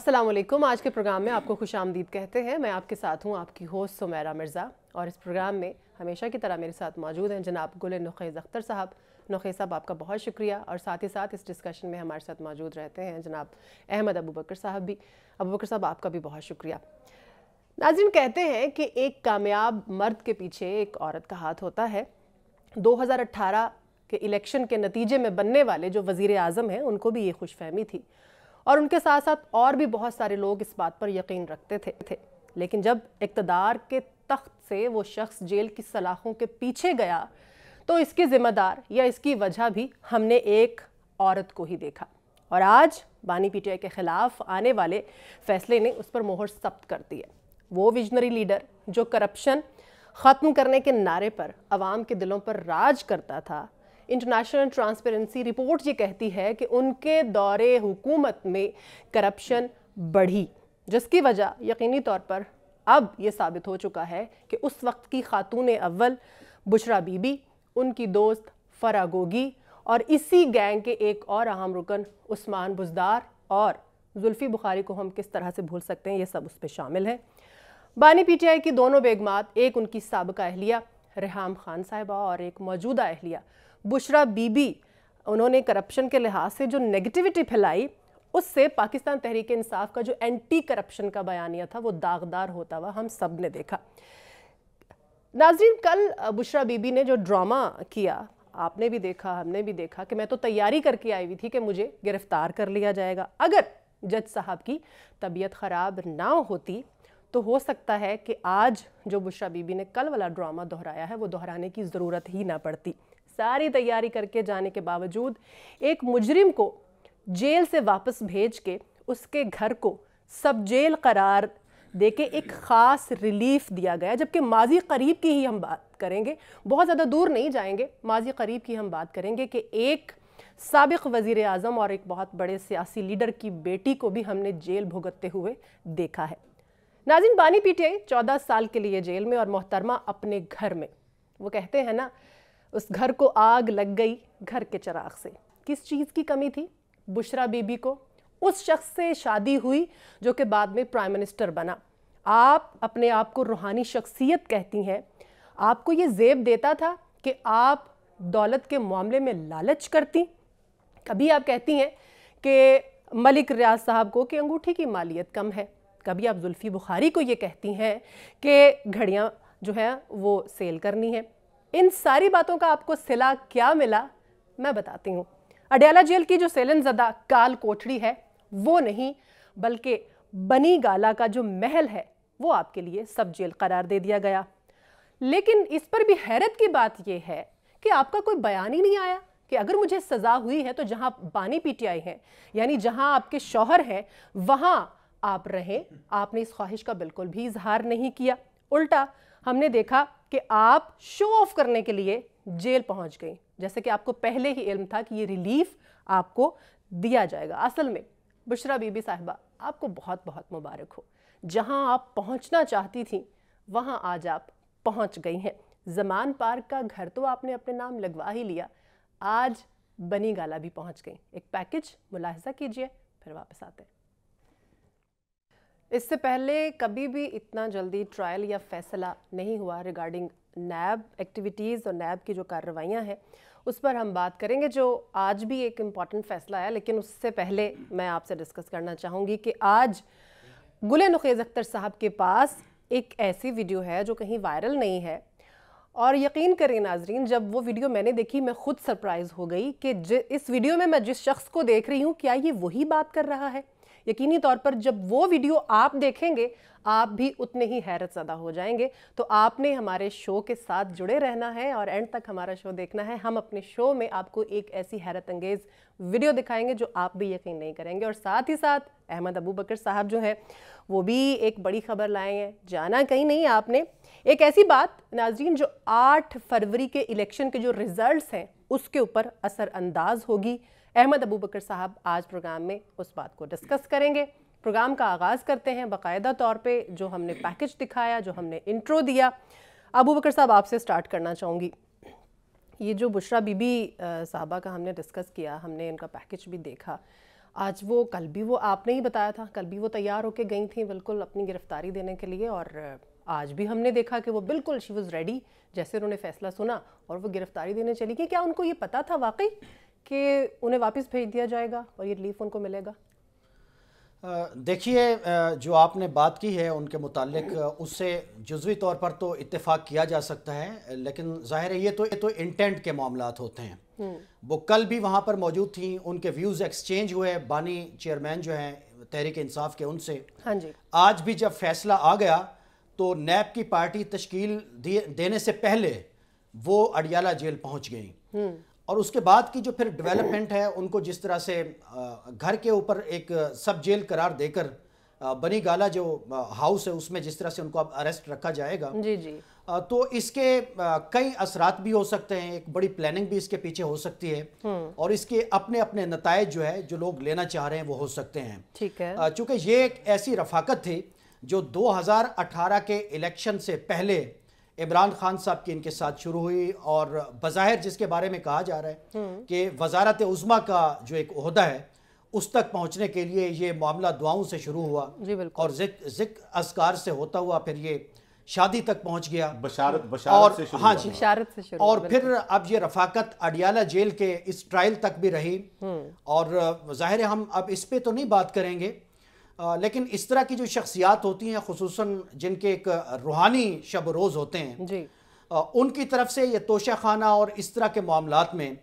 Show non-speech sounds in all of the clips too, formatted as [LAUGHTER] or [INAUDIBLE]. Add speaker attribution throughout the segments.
Speaker 1: असलम आज के प्रोग्राम में आपको खुश आमदीद कहते हैं मैं आपके साथ हूँ आपकी होस्ट सुमेरा मिर्ज़ा और इस प्रोग्राम में हमेशा की तरह मेरे साथ मौजूद हैं जनाब गुल नुखेज़ अख्तर साहब नुखेज़ साहब आपका बहुत शुक्रिया और साथ ही साथ इस डिस्कशन में हमारे साथ मौजूद रहते हैं जनाब अहमद अबू बकर साहब भी अबू बकर साहब आपका भी बहुत शुक्रिया नाजिन कहते हैं कि एक कामयाब मर्द के पीछे एक औरत का हाथ होता है 2018 के इलेक्शन के नतीजे में बनने वाले जो वज़ी अजम हैं उनको भी ये खुशफ़हमी थी और उनके साथ साथ और भी बहुत सारे लोग इस बात पर यकीन रखते थे, थे। लेकिन जब इकतदार के तख्त से वो शख्स जेल की सलाखों के पीछे गया तो इसकी जिम्मेदार या इसकी वजह भी हमने एक औरत को ही देखा और आज बानी पीटीआई के खिलाफ आने वाले फैसले ने उस पर मोहर सप्त कर दी है वो विजनरी लीडर जो करप्शन ख़त्म करने के नारे पर आवाम के दिलों पर राज करता था इंटरनेशनल ट्रांसपेरेंसी रिपोर्ट ये कहती है कि उनके दौरे हुकूमत में करप्शन बढ़ी जिसकी वजह यकीनी तौर पर अब ये साबित हो चुका है कि उस वक्त की खातून अव्वल बुशरा बीबी उनकी दोस्त फरा गोगी और इसी गैंग के एक और अहम रुकन उस्मान बुजदार और जुल्फ़ी बुखारी को हम किस तरह से भूल सकते हैं ये सब उस पर शामिल हैं बानी पीटीआई की दोनों बेगमात एक उनकी सबका अहलिया रेहम खान साहिबा और एक मौजूदा अहलिया बुशरा बीबी उन्होंने करप्शन के लिहाज से जो नेगेटिविटी फैलाई उससे पाकिस्तान तहरीक इंसाफ का जो एंटी करप्शन का बयानिया था वो दागदार होता हुआ हम सब ने देखा नाजरीन कल बुशरा बीबी ने जो ड्रामा किया आपने भी देखा हमने भी देखा कि मैं तो तैयारी करके आई हुई थी कि मुझे गिरफ्तार कर लिया जाएगा अगर जज साहब की तबीयत ख़राब ना होती तो हो सकता है कि आज जो बुशरा बीबी ने कल वाला ड्रामा दोहराया है वो दोहराने की ज़रूरत ही ना पड़ती सारी तैयारी करके जाने के बावजूद एक मुजरिम को जेल से वापस भेज के उसके घर को सब जेल करार देके एक ख़ास रिलीफ दिया गया जबकि माजी करीब की ही हम बात करेंगे बहुत ज़्यादा दूर नहीं जाएंगे माजी करीब की हम बात करेंगे कि एक सबक वज़ी अजम और एक बहुत बड़े सियासी लीडर की बेटी को भी हमने जेल भुगतते हुए देखा है नाजिन बानी पीटे चौदह साल के लिए जेल में और मोहतरमा अपने घर में वो कहते हैं ना उस घर को आग लग गई घर के चराग से किस चीज़ की कमी थी बुशरा बीबी को उस शख्स से शादी हुई जो कि बाद में प्राइम मिनिस्टर बना आप अपने आप को रूहानी शख्सियत कहती हैं आपको ये जेब देता था कि आप दौलत के मामले में लालच करती कभी आप कहती हैं कि मलिक रियाज साहब को कि अंगूठी की मालियत कम है कभी आप जुल्फ़ी बुखारी को ये कहती हैं कि घड़ियाँ जो हैं वो सेल करनी है इन सारी बातों का आपको सिला क्या मिला मैं बताती हूँ अडयाला जेल की जो सेलन जदा काल कोठड़ी है वो नहीं बल्कि बनी गाला का जो महल है वो आपके लिए सब जेल करार दे दिया गया लेकिन इस पर भी हैरत की बात यह है कि आपका कोई बयान ही नहीं आया कि अगर मुझे सज़ा हुई है तो जहाँ बानी पीटीआई है यानी जहां आपके शौहर हैं वहां आप रहें आपने इस ख्वाहिश का बिल्कुल भी इजहार नहीं किया उल्टा हमने देखा कि आप शो ऑफ करने के लिए जेल पहुंच गई जैसे कि आपको पहले ही इल्म था कि ये रिलीफ आपको दिया जाएगा असल में बुशरा बीबी साहिबा आपको बहुत बहुत मुबारक हो जहां आप पहुंचना चाहती थी वहां आज आप पहुंच गई हैं जमान पार्क का घर तो आपने अपने नाम लगवा ही लिया आज बनी गाला भी पहुंच गई एक पैकेज मुलाहजा कीजिए फिर वापस आते हैं इससे पहले कभी भी इतना जल्दी ट्रायल या फैसला नहीं हुआ रिगार्डिंग नैब एक्टिविटीज़ और नैब की जो कार्रवाइयाँ हैं उस पर हम बात करेंगे जो आज भी एक इम्पॉर्टेंट फैसला है लेकिन उससे पहले मैं आपसे डिस्कस करना चाहूँगी कि आज गुले नखेज़ अख्तर साहब के पास एक ऐसी वीडियो है जो कहीं वायरल नहीं है और यकीन करें नाजरीन जब वो वीडियो मैंने देखी मैं खुद सरप्राइज़ हो गई कि इस वीडियो में मैं जिस शख्स को देख रही हूँ क्या ये वही बात कर रहा है यकीनी तौर पर जब वो वीडियो आप देखेंगे आप भी उतने ही हैरत ज़्यादा हो जाएंगे तो आपने हमारे शो के साथ जुड़े रहना है और एंड तक हमारा शो देखना है हम अपने शो में आपको एक ऐसी हैरत अंगेज़ वीडियो दिखाएंगे जो आप भी यकीन नहीं करेंगे और साथ ही साथ अहमद अबू बकर साहब जो हैं वो भी एक बड़ी खबर लाए हैं जाना कहीं नहीं आपने एक ऐसी बात नाजरीन जो आठ फरवरी के इलेक्शन के जो रिज़ल्ट हैं उसके ऊपर असरअंदाज होगी अहमद अबू बकर साहब आज प्रोग्राम में उस बात को डिस्कस करेंगे प्रोग्राम का आगाज़ करते हैं बाकायदा तौर पे जो हमने पैकेज दिखाया जो हमने इंट्रो दिया अबू बकर साहब आपसे स्टार्ट करना चाहूँगी ये जो बुशरा बीबी साहबा का हमने डिस्कस किया हमने इनका पैकेज भी देखा आज वो कल भी वो आपने ही बताया था कल भी वो तैयार होके गई थी बिल्कुल अपनी गिरफ्तारी देने के लिए और आज भी हमने देखा कि वो बिल्कुल शी वॉज़ रेडी जैसे उन्होंने फैसला सुना और वो गिरफ्तारी देने चली गई क्या उनको ये पता था वाकई कि उन्हें वापस भेज दिया जाएगा और ये रिलीफ उनको मिलेगा
Speaker 2: देखिए जो आपने बात की है उनके मुतालिक उससे जजवी तौर पर तो इत्तेफाक किया जा सकता है लेकिन ज़ाहिर है ये तो ये तो इंटेंट के मामला होते हैं हम्म। वो कल भी वहाँ पर मौजूद थी उनके व्यूज़ एक्सचेंज हुए बानी चेयरमैन जो हैं तहरीक इंसाफ के उनसे हाँ जी आज भी जब फैसला आ गया तो नैब की पार्टी तश्कील देने से पहले वो अडियाला जेल पहुँच गई हम्म। और उसके बाद की जो फिर डेवलपमेंट है उनको जिस तरह से घर के ऊपर एक सब जेल करार देकर बनी गाला जो हाउस है उसमें जिस तरह से उनको अब अरेस्ट रखा जाएगा जी जी तो इसके कई असरात भी हो सकते हैं एक बड़ी प्लानिंग भी इसके पीछे हो सकती है हम्म। और इसके अपने अपने नतज जो है जो लोग लेना चाह रहे हैं वो हो सकते हैं ठीक है चूंकि ये एक ऐसी रफाकत थी जो 2018 के इलेक्शन से पहले इमरान खान साहब की इनके साथ शुरू हुई और बज़ाहिर जिसके बारे में कहा जा रहा है हम्म। कि वजारत उज़मा का जो एक अहदा है उस तक पहुंचने के लिए ये मामला दुआओं से शुरू हुआ और जिक, जिक असकार से होता हुआ फिर ये शादी तक पहुंच गया बशारत बशारत और से शुरू हाँ जी बशारत
Speaker 1: से शुरू और फिर
Speaker 2: अब ये रफाकत अडियाला जेल के इस ट्रायल तक भी रही हम्म। और जाहिर हम अब इस पे तो नहीं बात करेंगे लेकिन इस तरह की जो शख्सियात होती हैं खसूस जिनके एक रूहानी शब रोज़ होते हैं आ, उनकी तरफ से ये तोशा खाना और इस तरह के मामला में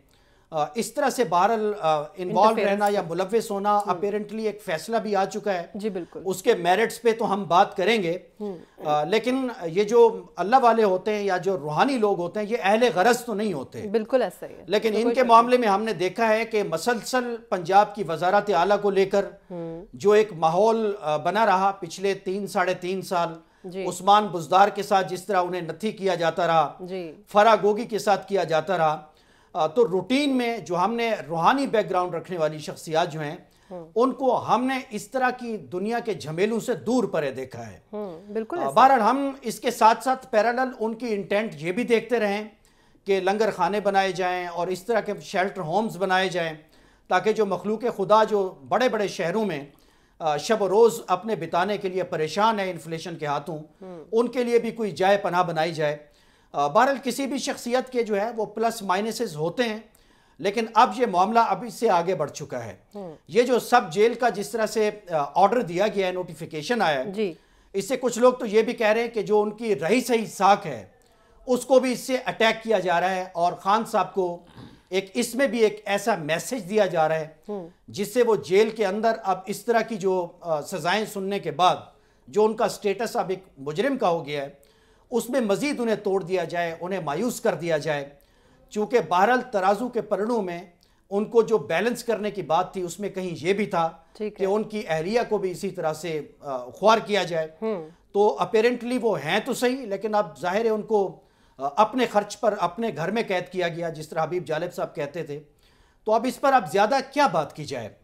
Speaker 2: इस तरह से बहरल इन्वॉल्व रहना या मुलविस होना अपेरेंटली हम्म। एक फैसला भी आ चुका है जी बिल्कुल उसके मेरिट्स पे तो हम बात करेंगे आ, हम्म। लेकिन ये जो अल्लाह वाले होते हैं या जो रूहानी लोग होते हैं ये अहले गरज तो नहीं होते बिल्कुल ऐसा ही है लेकिन तो इनके मामले में हमने देखा है कि मसलसल पंजाब की वजारत आला को लेकर हम्म। जो एक माहौल बना रहा पिछले तीन साढ़े तीन साल उस्मान बुजदार के साथ जिस तरह उन्हें नथी किया जाता रहा फरा गोगी के साथ किया जाता रहा तो रूटीन में जो हमने रूहानी बैकग्राउंड रखने वाली शख्सियात जो हैं हम्म। उनको हमने इस तरह की दुनिया के झमेलों से दूर परे देखा है
Speaker 1: हम्म, बिल्कुल बहरहाल
Speaker 2: हम इसके साथ साथ पैरल उनकी इंटेंट ये भी देखते रहें कि लंगर खाने बनाए जाएं और इस तरह के शेल्टर होम्स बनाए जाएं ताकि जो मखलूक खुदा जो बड़े बड़े शहरों में शब रोज़ अपने बिताने के लिए परेशान है इन्फ्लेशन के हाथों हम्म। उनके लिए भी कोई जाए पनाह बनाई जाए बहरहाल किसी भी शख्सियत के जो है वो प्लस माइनसेस होते हैं लेकिन अब ये मामला अभी से आगे बढ़ चुका है हम्म। ये जो सब जेल का जिस तरह से ऑर्डर दिया गया है नोटिफिकेशन आया है इससे कुछ लोग तो ये भी कह रहे हैं कि जो उनकी रही सही साख है उसको भी इससे अटैक किया जा रहा है और खान साहब को एक इसमें भी एक ऐसा मैसेज दिया जा रहा है हम्म। जिससे वो जेल के अंदर अब इस तरह की जो सज़ाएं सुनने के बाद जो उनका स्टेटस अब एक मुजरिम का हो गया है उसमें मजीद उन्हें तोड़ दिया जाए उन्हें मायूस कर दिया जाए चूँकि बहरहाल तराजू के परणों में उनको जो बैलेंस करने की बात थी उसमें कहीं ये भी था कि उनकी एहरिया को भी इसी तरह से ख्वार किया जाए हम्म। तो अपेरेंटली वो हैं तो सही लेकिन अब जाहिर है उनको अपने खर्च पर अपने घर में कैद किया गया जिस तरह हबीब जालिब साहब कहते थे तो अब इस पर अब ज़्यादा क्या बात की जाए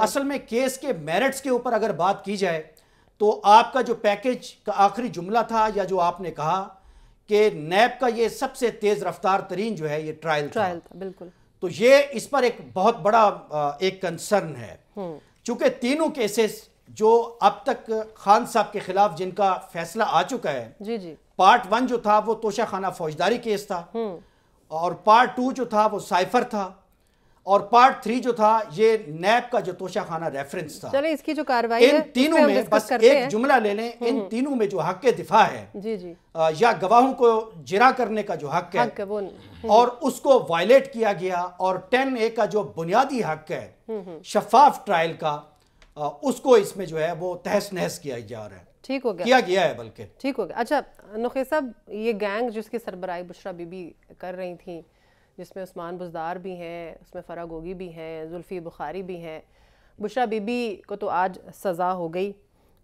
Speaker 2: असल में केस के मेरिट्स के ऊपर अगर बात की जाए तो आपका जो पैकेज का आखिरी जुमला था या जो आपने कहा कि नैब का ये सबसे तेज रफ्तार तरीन जो है ये ट्रायल ट्रायल था, था बिल्कुल तो ये इस पर एक बहुत बड़ा एक कंसर्न है हम्म। चूंकि तीनों केसेस जो अब तक खान साहब के खिलाफ जिनका फैसला आ चुका है जी जी पार्ट वन जो था वो तोशा खाना फौजदारी केस था हम्म। और पार्ट टू जो था वो साइफर था और पार्ट थ्री जो था ये नैब का जो तोशाखाना रेफरेंस था चले
Speaker 1: इसकी जो कार्रवाई इन तीनों में बस एक
Speaker 2: जुमला ले लें हम्म, इन हम्म। तीनों में जो हक दिफा है जी जी आ, या गवाहों को जिरा करने का जो हक है
Speaker 1: हम्म।
Speaker 2: और उसको वायलेट किया गया और टेन ए का जो बुनियादी हक
Speaker 1: है
Speaker 2: शफाफ ट्रायल का आ, उसको इसमें जो है वो तहस नहस किया जा रहा है ठीक हो गया किया गया है बल्कि
Speaker 1: ठीक हो गया अच्छा नुखे साहब ये गैंग जिसकी सरबराई बुशरा बीबी कर रही थी जिसमें उस्मान बुजदार भी हैं उसमें फ़रा गोगी भी हैं जुल्फ़ी बुखारी भी हैं बुशरा बीबी को तो आज सज़ा हो गई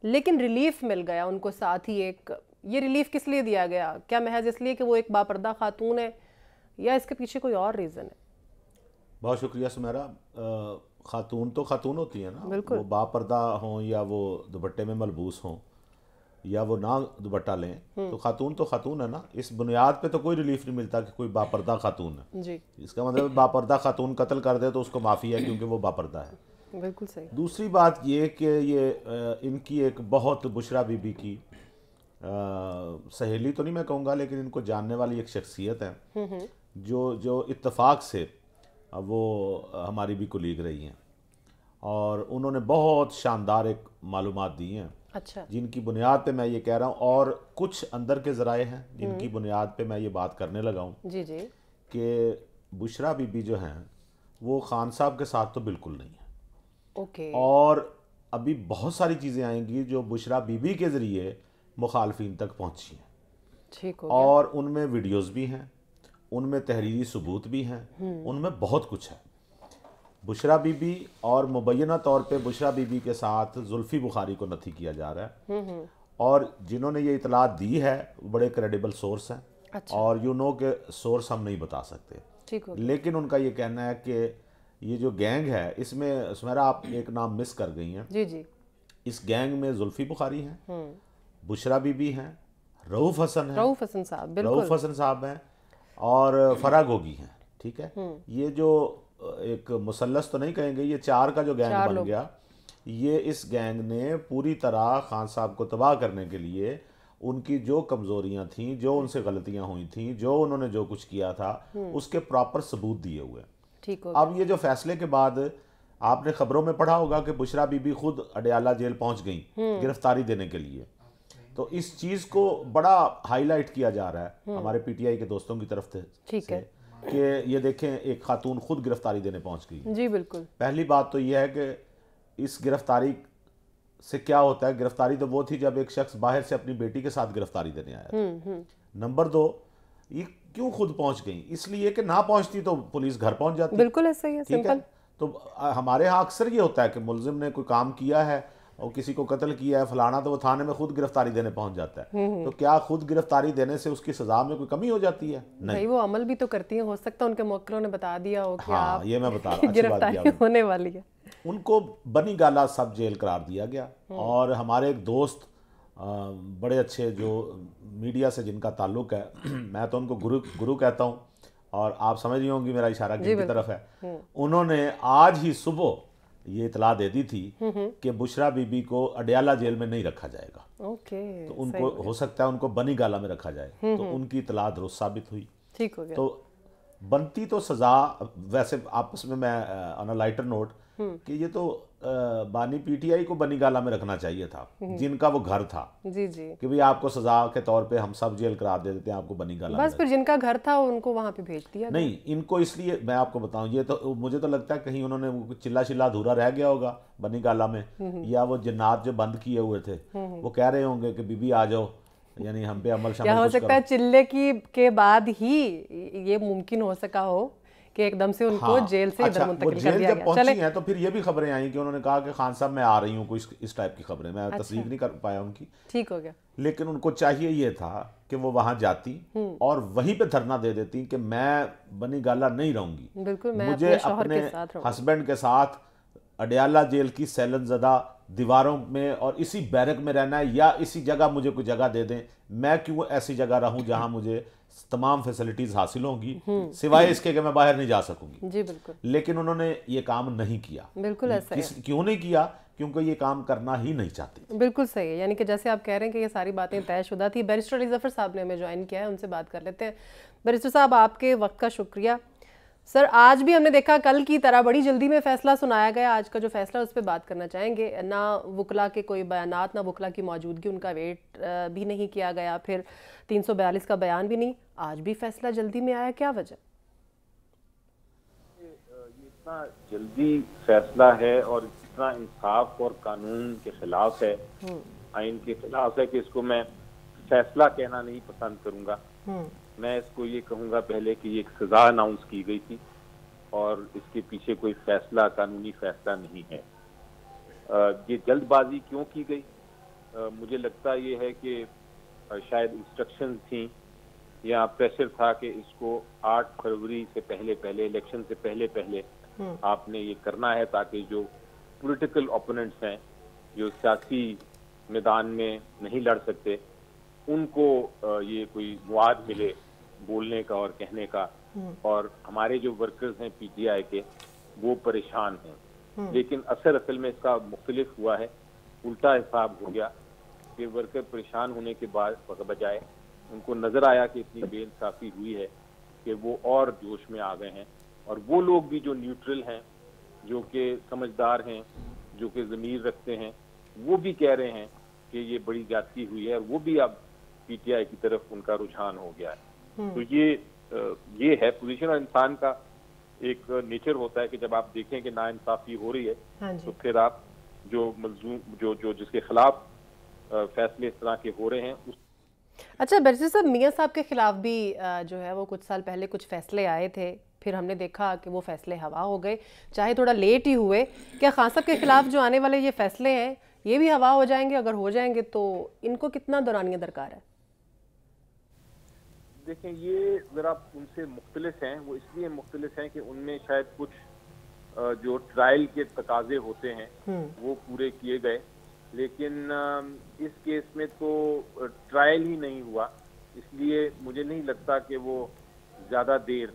Speaker 1: लेकिन रिलीफ मिल गया उनको साथ ही एक ये रिलीफ किस लिए दिया गया क्या महज इसलिए कि वो एक बापर्दा खातून है या इसके पीछे कोई और रीज़न है
Speaker 3: बहुत शुक्रिया सुमेरा खातून तो खातून होती है ना वो बापर्दा हों या वो दुपट्टे में मलबूस हों या वो ना दुपट्टा लें तो खातून तो खातून है ना इस बुनियाद पे तो कोई रिलीफ नहीं मिलता कि कोई बापरदा खातून है जी। इसका मतलब बापरदा खातून कत्ल कर दे तो उसको माफ़ी है क्योंकि वो बापरदा है बिल्कुल सही दूसरी बात ये कि ये इनकी एक बहुत बुशरा बीबी की सहेली तो नहीं मैं कहूँगा लेकिन इनको जानने वाली एक शख्सियत है हम्म, हम्म। जो जो इतफाक़ से वो हमारी भी कुलीग रही हैं और उन्होंने बहुत शानदार एक मालूम दी हैं अच्छा जिनकी बुनियाद पे मैं ये कह रहा हूँ और कुछ अंदर के जराए हैं जिनकी हम्म। बुनियाद पे मैं ये बात करने लगा हूँ जी जी कि बुशरा बीबी जो हैं वो खान साहब के साथ तो बिल्कुल नहीं है ओके और अभी बहुत सारी चीज़ें आएंगी जो बुशरा बीबी के ज़रिए मुखालफी तक पहुँची हैं
Speaker 1: ठीक
Speaker 2: और
Speaker 3: उनमें वीडियोज़ भी हैं उनमें तहरीरी सबूत भी हैं हम्म। उनमें बहुत कुछ है बुशरा बीबी और मुबैना तौर पे बुशरा बीबी के साथ जुल्फ़ी बुखारी को नथी किया जा रहा है हम्म, हम्म। और जिन्होंने ये इतला दी है बड़े क्रेडिबल सोर्स हैं अच्छा। और यू नो के सोर्स हम नहीं बता सकते लेकिन उनका ये कहना है कि ये जो गैंग है इसमें सुमेरा आप एक नाम मिस कर गई हैं जी जी इस गैंग में जुल्फ़ी बुखारी हैं
Speaker 1: हम्म।
Speaker 3: बुशरा बीबी हैं रऊफ़ हसन है रऊफ़
Speaker 1: हसन साहब रऊफ़ हसन
Speaker 3: साहब हैं और फरा गोगी हैं ठीक है ये जो एक मुसलस तो नहीं कहेंगे ये चार का जो गैंग बन गया ये इस गैंग ने पूरी तरह खान साहब को तबाह करने के लिए उनकी जो कमज़ोरियां थीं जो उनसे गलतियां हुई थीं जो उन्होंने जो कुछ किया था हम्म। उसके प्रॉपर सबूत दिए हुए ठीक अब ये जो फैसले के बाद आपने खबरों में पढ़ा होगा कि बुशरा बीबी खुद अडयाला जेल पहुंच गई हम्म। गिरफ्तारी देने के लिए तो इस चीज़ को बड़ा हाईलाइट किया जा रहा है हम्म। हमारे पीटीआई के दोस्तों की तरफ से ठीक है कि ये देखें एक खातून खुद गिरफ्तारी देने पहुंच गई जी बिल्कुल पहली बात तो यह है कि इस गिरफ्तारी से क्या होता है गिरफ्तारी तो वो थी जब एक शख्स बाहर से अपनी बेटी के साथ गिरफ्तारी देने आया
Speaker 4: हम्म, हम्म।
Speaker 3: नंबर दो ये क्यों खुद पहुंच गई इसलिए कि ना पहुंचती तो पुलिस घर पहुंच जाती बिल्कुल ऐसा ही है सिंपल तो हमारे यहाँ अक्सर ये होता है कि मुलजिम ने कोई काम किया है और किसी को कत्ल किया है फलाना तो वो थाने में खुद गिरफ्तारी देने पहुंच जाता है हम्म, हम्म। तो क्या खुद गिरफ्तारी देने से उसकी सजा में कोई कमी हो जाती है नहीं
Speaker 1: वो अमल भी तो करती है हो सकता है उनके मोकरों ने बता दिया हो कि हाँ ये मैं बता रहा गिरफ्तारी होने वाली है
Speaker 3: उनको बनी गाला सब जेल करार दिया गया हम्म। और हमारे एक दोस्त बड़े अच्छे जो मीडिया से जिनका ताल्लुक है [CLEARS THROAT] मैं तो उनको गुरु गुरु कहता हूँ और आप समझ रही होंगी मेरा इशारा किन की तरफ है उन्होंने आज ही सुबह ये इतला दे दी थी हम्म, हम्म। कि बुशरा बीबी को अडयाला जेल में नहीं रखा जाएगा
Speaker 1: ओके तो उनको हो
Speaker 3: सकता है उनको बनी गाला में रखा जाए हम्म, तो उनकी इतला दुरुस्त साबित हुई
Speaker 1: ठीक हो गया तो
Speaker 3: बनती तो सज़ा वैसे आपस में मैं ऑन अ लाइटर नोट कि ये तो बानी पीटीआई को बनीगाला में रखना चाहिए था हम्म। जिनका वो घर था
Speaker 1: जी जी कि
Speaker 3: भाई आपको सजा के तौर पे हम सब जेल करा दे देते हैं आपको बनीगाला बस
Speaker 1: फिर जिनका घर था उनको वहां पे भेज दिया नहीं
Speaker 3: इनको इसलिए मैं आपको बताऊं ये तो मुझे तो लगता है कहीं उन्होंने चिल्ला चिल्ला अधूरा रह गया होगा बनीगाला में हम्म। या वो जिन्नात जो बंद किए हुए थे हम्म। वो कह रहे होंगे की बीबी आ जाओ यानी हम पे अमल शामिल हो सकता है
Speaker 1: चिल्ले की के बाद ही ये मुमकिन हो सका हो कि एकदम से उनको हाँ, जेल से अच्छा, इधर मुंतकिल कर दिया गया चले
Speaker 3: तो फिर ये भी खबरें आई कि उन्होंने कहा कि खान साहब मैं आ रही हूँ कोई इस टाइप की खबरें मैं अच्छा, तस्दीक नहीं कर पाया उनकी ठीक हो गया लेकिन उनको चाहिए ये था कि वो वहां जाती हम्म। और वहीं पे धरना दे देती कि मैं बनी गाला नहीं रहूंगी
Speaker 1: बिल्कुल मुझे अपने
Speaker 3: हस्बैंड के साथ अडयाला जेल की सैलन जदा दीवारों में और इसी बैरक में रहना है या इसी जगह मुझे कोई जगह दे दें मैं क्यों ऐसी जगह रहूं जहां मुझे तमाम फैसिलिटीज हासिल होंगी हम्म। सिवाय इसके कि मैं बाहर नहीं जा सकूंगी जी बिल्कुल लेकिन उन्होंने ये काम नहीं किया बिल्कुल ऐसा है। क्यों नहीं किया क्योंकि ये काम करना ही नहीं चाहते
Speaker 1: बिल्कुल सही है यानी कि जैसे आप कह रहे हैं कि ये सारी बातें तयशुदा थी बैरिस्टर जफर साहब ने हमें ज्वाइन किया है उनसे बात कर लेते हैं बैरिस्टर साहब आपके वक्त का शुक्रिया सर आज भी हमने देखा कल की तरह बड़ी जल्दी में फैसला सुनाया गया आज का जो फैसला उस पर बात करना चाहेंगे ना वकला के कोई बयानात ना वकला की मौजूदगी उनका वेट भी नहीं किया गया फिर 342 का बयान भी नहीं आज भी फैसला जल्दी में आया क्या वजह
Speaker 4: इतना जल्दी फैसला है और इतना इंसाफ और कानून के खिलाफ है हम्म। आइन के खिलाफ है कि इसको मैं फैसला कहना नहीं पसंद करूंगा हम्म। मैं इसको ये कहूँगा पहले कि एक सज़ा अनाउंस की गई थी और इसके पीछे कोई फैसला कानूनी फैसला नहीं है ये जल्दबाजी क्यों की गई मुझे लगता ये है कि शायद इंस्ट्रक्शन थी या प्रेशर था कि इसको 8 फरवरी से पहले पहले इलेक्शन से पहले पहले हम्म। आपने ये करना है ताकि जो पॉलिटिकल ओपोनेंट्स हैं जो सियासी मैदान में नहीं लड़ सकते उनको ये कोई मुआद मिले बोलने का और कहने का हम्म। और हमारे जो वर्कर्स हैं पीटीआई के वो परेशान हैं हम्म। लेकिन असर असल में इसका मुख्तलिफ हुआ है उल्टा हिसाब हो गया कि वर्कर परेशान होने के बाद बजाय उनको नजर आया कि इतनी बेइंसाफी हुई है कि वो और जोश में आ गए हैं और वो लोग भी जो न्यूट्रल हैं जो कि समझदार हैं जो कि ज़मीर रखते हैं वो भी कह रहे हैं कि ये बड़ी ज्यादती हुई है और वो भी अब पीटीआई की तरफ उनका रुझान हो गया है हम्म। तो ये ये है पोजीशन और इंसान का एक नेचर होता है कि जब आप देखें कि ना इंसाफी हो रही है हाँ तो फिर आप जो मलजूम जो जो जिसके खिलाफ फैसले इस तरह के हो रहे हैं उस
Speaker 1: अच्छा बरसे साहब मियाँ साहब के खिलाफ भी जो है वो कुछ साल पहले कुछ फैसले आए थे फिर हमने देखा कि वो फैसले हवा हो गए चाहे थोड़ा लेट ही हुए क्या खान साहब के खिलाफ जो आने वाले ये फैसले हैं ये भी हवा हो जाएंगे अगर हो जाएंगे तो इनको कितना दौरानिया दरकार है
Speaker 4: देखें ये ज़रा उनसे मुख्तलिफ हैं वो इसलिए मुख्तलिफ हैं कि उनमें शायद कुछ जो ट्रायल के तकाजे होते हैं हम्म। वो पूरे किए गए लेकिन इस केस में तो ट्रायल ही नहीं हुआ इसलिए मुझे नहीं लगता कि वो ज़्यादा देर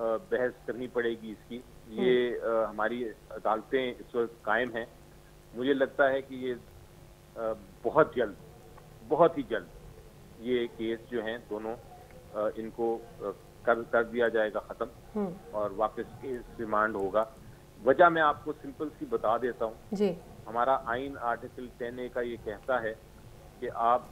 Speaker 4: बहस करनी पड़ेगी इसकी ये हम्म। हमारी अदालतें इस वक्त कायम हैं मुझे लगता है कि ये बहुत जल्द बहुत ही जल्द ये केस जो हैं दोनों इनको कर कर दिया जाएगा खत्म हम्म। और वापस केस रिमांड होगा वजह मैं आपको सिंपल सी बता देता हूँ हमारा आइन आर्टिकल टेन ए का ये कहता है कि आप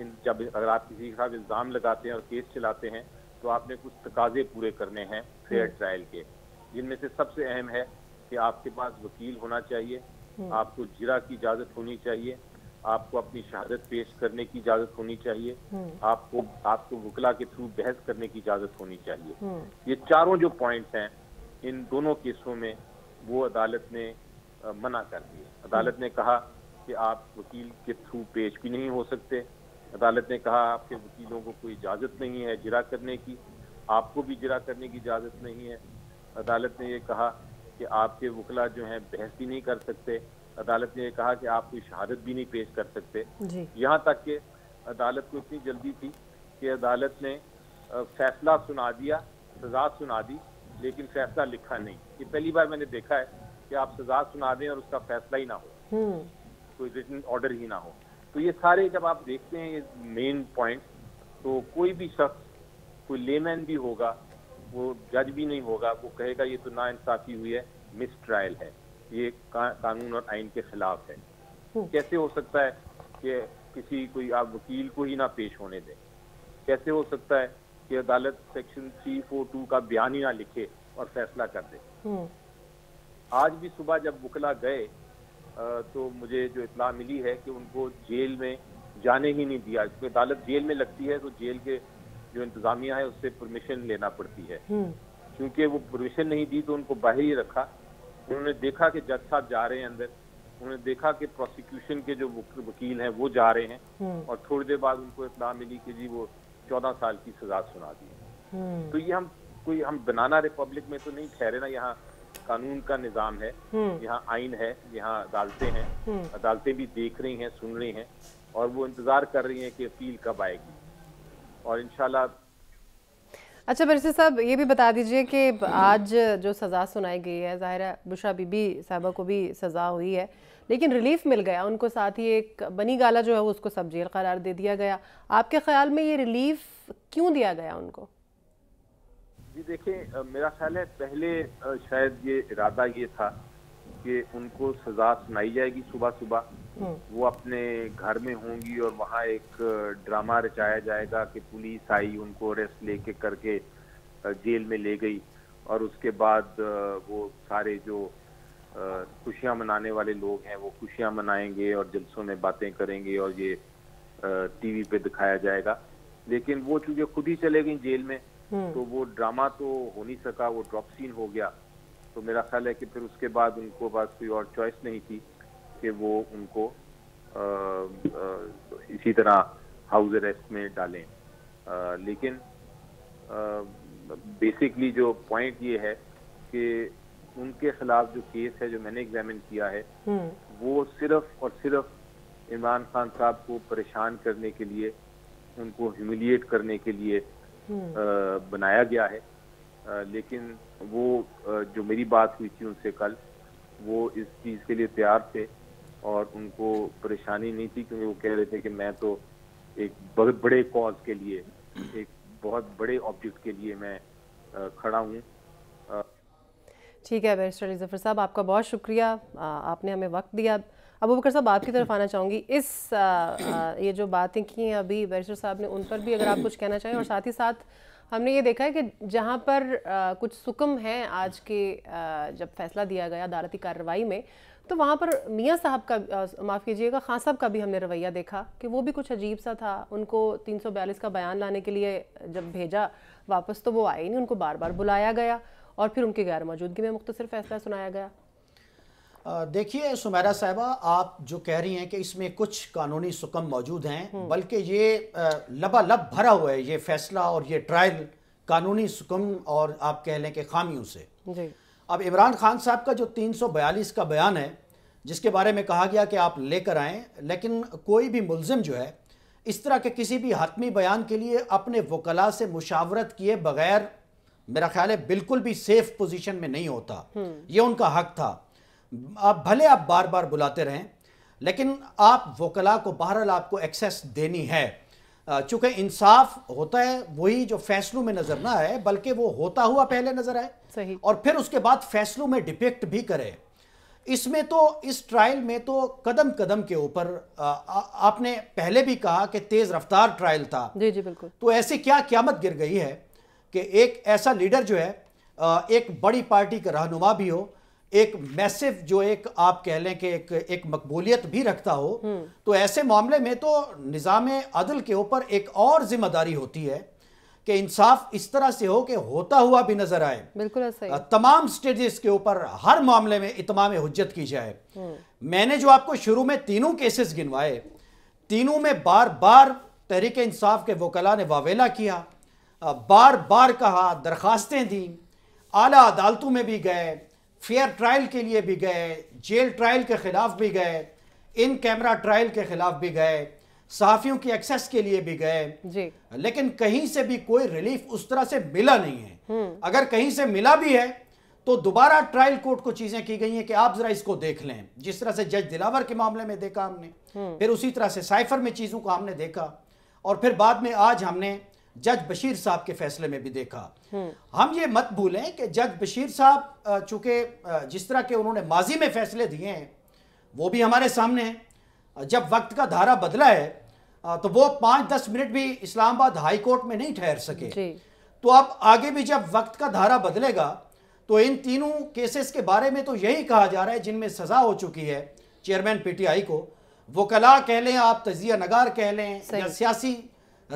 Speaker 4: इन जब अगर आप किसी के खिलाफ इल्ज़ाम लगाते हैं और केस चलाते हैं तो आपने कुछ तकाजे पूरे करने हैं फेयर ट्रायल हम्म। के जिनमें से सबसे अहम है कि आपके पास वकील होना चाहिए हम्म। आपको जिरा की इजाज़त होनी चाहिए आपको अपनी शहादत पेश करने की इजाजत होनी चाहिए हम्म। आपको आपको वकला के थ्रू बहस करने की इजाजत होनी चाहिए हम्म। ये चारों जो पॉइंट्स हैं इन दोनों केसों में वो अदालत ने मना कर दिए हम्म। अदालत ने कहा कि आप वकील के थ्रू पेश भी नहीं हो सकते अदालत ने कहा आपके वकीलों को कोई इजाज़त नहीं है जिरा करने की आपको भी जिरा करने की इजाज़त नहीं है अदालत ने ये कहा कि आपके वकला जो है बहस भी नहीं कर सकते अदालत ने कहा कि आप कोई शहादत भी नहीं पेश कर सकते यहाँ तक कि अदालत को इतनी जल्दी थी कि अदालत ने फैसला सुना दिया सजा सुना दी लेकिन फैसला लिखा नहीं ये पहली बार मैंने देखा है कि आप सजा सुना दें और उसका फैसला ही ना हो हम्म। कोई रिटर्न ऑर्डर ही ना हो तो ये सारे जब आप देखते हैं ये मेन पॉइंट तो कोई भी शख्स कोई लेमैन भी होगा वो जज भी नहीं होगा वो कहेगा ये तो ना इंसाफी हुई है मिस ट्रायल है ये का, कानून और आइन के खिलाफ है हम्म। कैसे हो सकता है कि किसी कोई आप वकील को ही ना पेश होने दें कैसे हो सकता है कि अदालत सेक्शन टू का बयान ही ना लिखे और फैसला कर दे हम्म। आज भी सुबह जब बुकला गए तो मुझे जो इतला मिली है कि उनको जेल में जाने ही नहीं दिया क्योंकि अदालत जेल में लगती है तो जेल के जो इंतजामिया है उससे परमिशन लेना पड़ती है हम्म। क्योंकि वो परमिशन नहीं दी तो उनको बाहर ही रखा उन्होंने देखा कि जज साहब जा रहे हैं अंदर उन्होंने देखा कि प्रोसिक्यूशन के जो वकील हैं वो जा रहे हैं हम्म। और थोड़ी देर बाद उनको इतना मिली कि जी वो चौदह साल की सजा सुना दी हम्म। तो ये हम कोई हम बनाना रिपब्लिक में तो नहीं ठहरे ना यहाँ कानून का निज़ाम है यहाँ आइन है यहाँ अदालतें हैं अदालतें भी देख रही हैं सुन रही हैं और वो इंतजार कर रही हैं कि अपील कब आएगी और इनशाला
Speaker 1: अच्छा बरसे साहब ये भी बता दीजिए कि आज जो सज़ा सुनाई गई है ज़ाहिर बुशा बीबी साहबा को भी सज़ा हुई है लेकिन रिलीफ मिल गया उनको साथ ही एक बनी गाला जो है उसको सब जेल करार दे दिया गया आपके ख्याल में ये रिलीफ क्यों दिया गया उनको
Speaker 4: जी देखिए मेरा ख्याल है पहले शायद ये इरादा ये था कि उनको सजा सुनाई जाएगी सुबह सुबह हम्म। वो अपने घर में होंगी और वहाँ एक ड्रामा रचाया जाएगा कि पुलिस आई उनको अरेस्ट लेके करके जेल में ले गई और उसके बाद वो सारे जो खुशियाँ मनाने वाले लोग हैं वो खुशियाँ मनाएंगे और जलसों में बातें करेंगे और ये टीवी पे दिखाया जाएगा लेकिन वो चूंकि खुद ही चले गई जेल में हम्म। तो वो ड्रामा तो हो नहीं सका वो ड्रॉप सीन हो गया तो मेरा ख्याल है कि फिर उसके बाद उनको पास कोई और चॉइस नहीं थी कि वो उनको आ, आ, इसी तरह हाउस अरेस्ट में डालें आ, लेकिन बेसिकली जो पॉइंट ये है कि उनके खिलाफ जो केस है जो मैंने एग्जामिन किया है हम्म। वो सिर्फ और सिर्फ इमरान खान साहब को परेशान करने के लिए उनको ह्यूमिलिएट करने के लिए हम्म। बनाया गया है लेकिन वो जो मेरी बात हुई थी उनसे कल वो इस चीज़ के लिए तैयार थे और उनको परेशानी नहीं थी क्योंकि वो कह रहे थे कि मैं तो एक बहुत बड़े कॉज के लिए एक बहुत बड़े ऑब्जेक्ट के लिए मैं खड़ा हूँ
Speaker 1: ठीक है बैरिस्टर जफर साहब आपका बहुत शुक्रिया आपने हमें वक्त दिया अबू बकर साहब आपकी तरफ आना चाहूँगी इस आ, आ, ये जो बातें की हैं अभी बैरिस्टर साहब ने उन पर भी अगर आप कुछ कहना चाहें और साथ ही साथ हमने ये देखा है कि जहाँ पर आ, कुछ सुकम है आज के आ, जब फैसला दिया गया अदालती कार्रवाई में तो वहाँ पर मियाँ साहब का माफ़ कीजिएगा खान साहब का भी हमने रवैया देखा कि वो भी कुछ अजीब सा था उनको 342 का बयान लाने के लिए जब भेजा वापस तो वो आए नहीं उनको बार बार बुलाया गया और फिर उनकी गैर मौजूदगी में मुख्तर फैसला सुनाया गया
Speaker 2: देखिए सुमेरा साहबा आप जो कह रही हैं कि इसमें कुछ कानूनी सुकम मौजूद हैं हम्म। बल्कि ये लबालब भरा हुआ है ये फैसला और ये ट्रायल कानूनी सुकम और आप कह लें कि खामियों से अब इमरान खान साहब का जो 342 का बयान है जिसके बारे में कहा गया कि आप लेकर आएँ लेकिन कोई भी मुलजिम जो है इस तरह के किसी भी हतमी बयान के लिए अपने वकला से मुशावरत किए बगैर मेरा ख्याल है बिल्कुल भी सेफ पोजीशन में नहीं होता हम्म। ये उनका हक था आप भले आप बार बार बुलाते रहें लेकिन आप वकला को बहरहाल आपको एक्सेस देनी है चूँकि इंसाफ होता है वही जो फैसलों में नज़र ना आए बल्कि वो होता हुआ पहले नज़र आए सही और फिर उसके बाद फैसलों में डिपेक्ट भी करे इसमें तो इस ट्रायल में तो कदम कदम के ऊपर आपने पहले भी कहा कि तेज़ रफ्तार ट्रायल था जी जी बिल्कुल तो ऐसे क्या क्यामत गिर गई है कि एक ऐसा लीडर जो है एक बड़ी पार्टी का रहनुमा भी हो एक मैसिव जो एक आप कह लें कि एक एक मकबूलियत भी रखता हो हम्म। तो ऐसे मामले में तो निज़ाम अदल के ऊपर एक और जिम्मेदारी होती है कि इंसाफ इस तरह से हो कि होता हुआ भी नजर आए बिल्कुल तमाम स्टेजेस के ऊपर हर मामले में इतमाम हजत की जाए हम्म। मैंने जो आपको शुरू में तीनों केसेस गिनवाए तीनों में बार बार तहरीक इंसाफ के वकला ने वावेला किया बार बार कहा दरखास्तें दी आला अदालतों में भी गए फेयर ट्रायल के लिए भी गए जेल ट्रायल के ख़िलाफ़ भी गए इन कैमरा ट्रायल के ख़िलाफ़ भी गए सहाफ़ियों की एक्सेस के लिए भी गए लेकिन कहीं से भी कोई रिलीफ उस तरह से मिला नहीं है हम्म। अगर कहीं से मिला भी है तो दोबारा ट्रायल कोर्ट को चीजें की गई हैं कि आप जरा इसको देख लें जिस तरह से जज दिलावर के मामले में देखा हमने हम्म। फिर उसी तरह से साइफर में चीजों को हमने देखा और फिर बाद में आज हमने जज बशीर साहब के फैसले में भी देखा हम्म। हम ये मत भूलें कि जज बशीर साहब चूंकि जिस तरह के उन्होंने माजी में फैसले दिए हैं वो भी हमारे सामने हैं जब वक्त का धारा बदला है तो वो पाँच दस मिनट भी इस्लामाबाद हाई कोर्ट में नहीं ठहर सके तो अब आगे भी जब वक्त का धारा बदलेगा तो इन तीनों केसेस के बारे में तो यही कहा जा रहा है जिनमें सज़ा हो चुकी है चेयरमैन पीटीआई को वो कला कह लें आप तजिया नगार कह लें या सियासी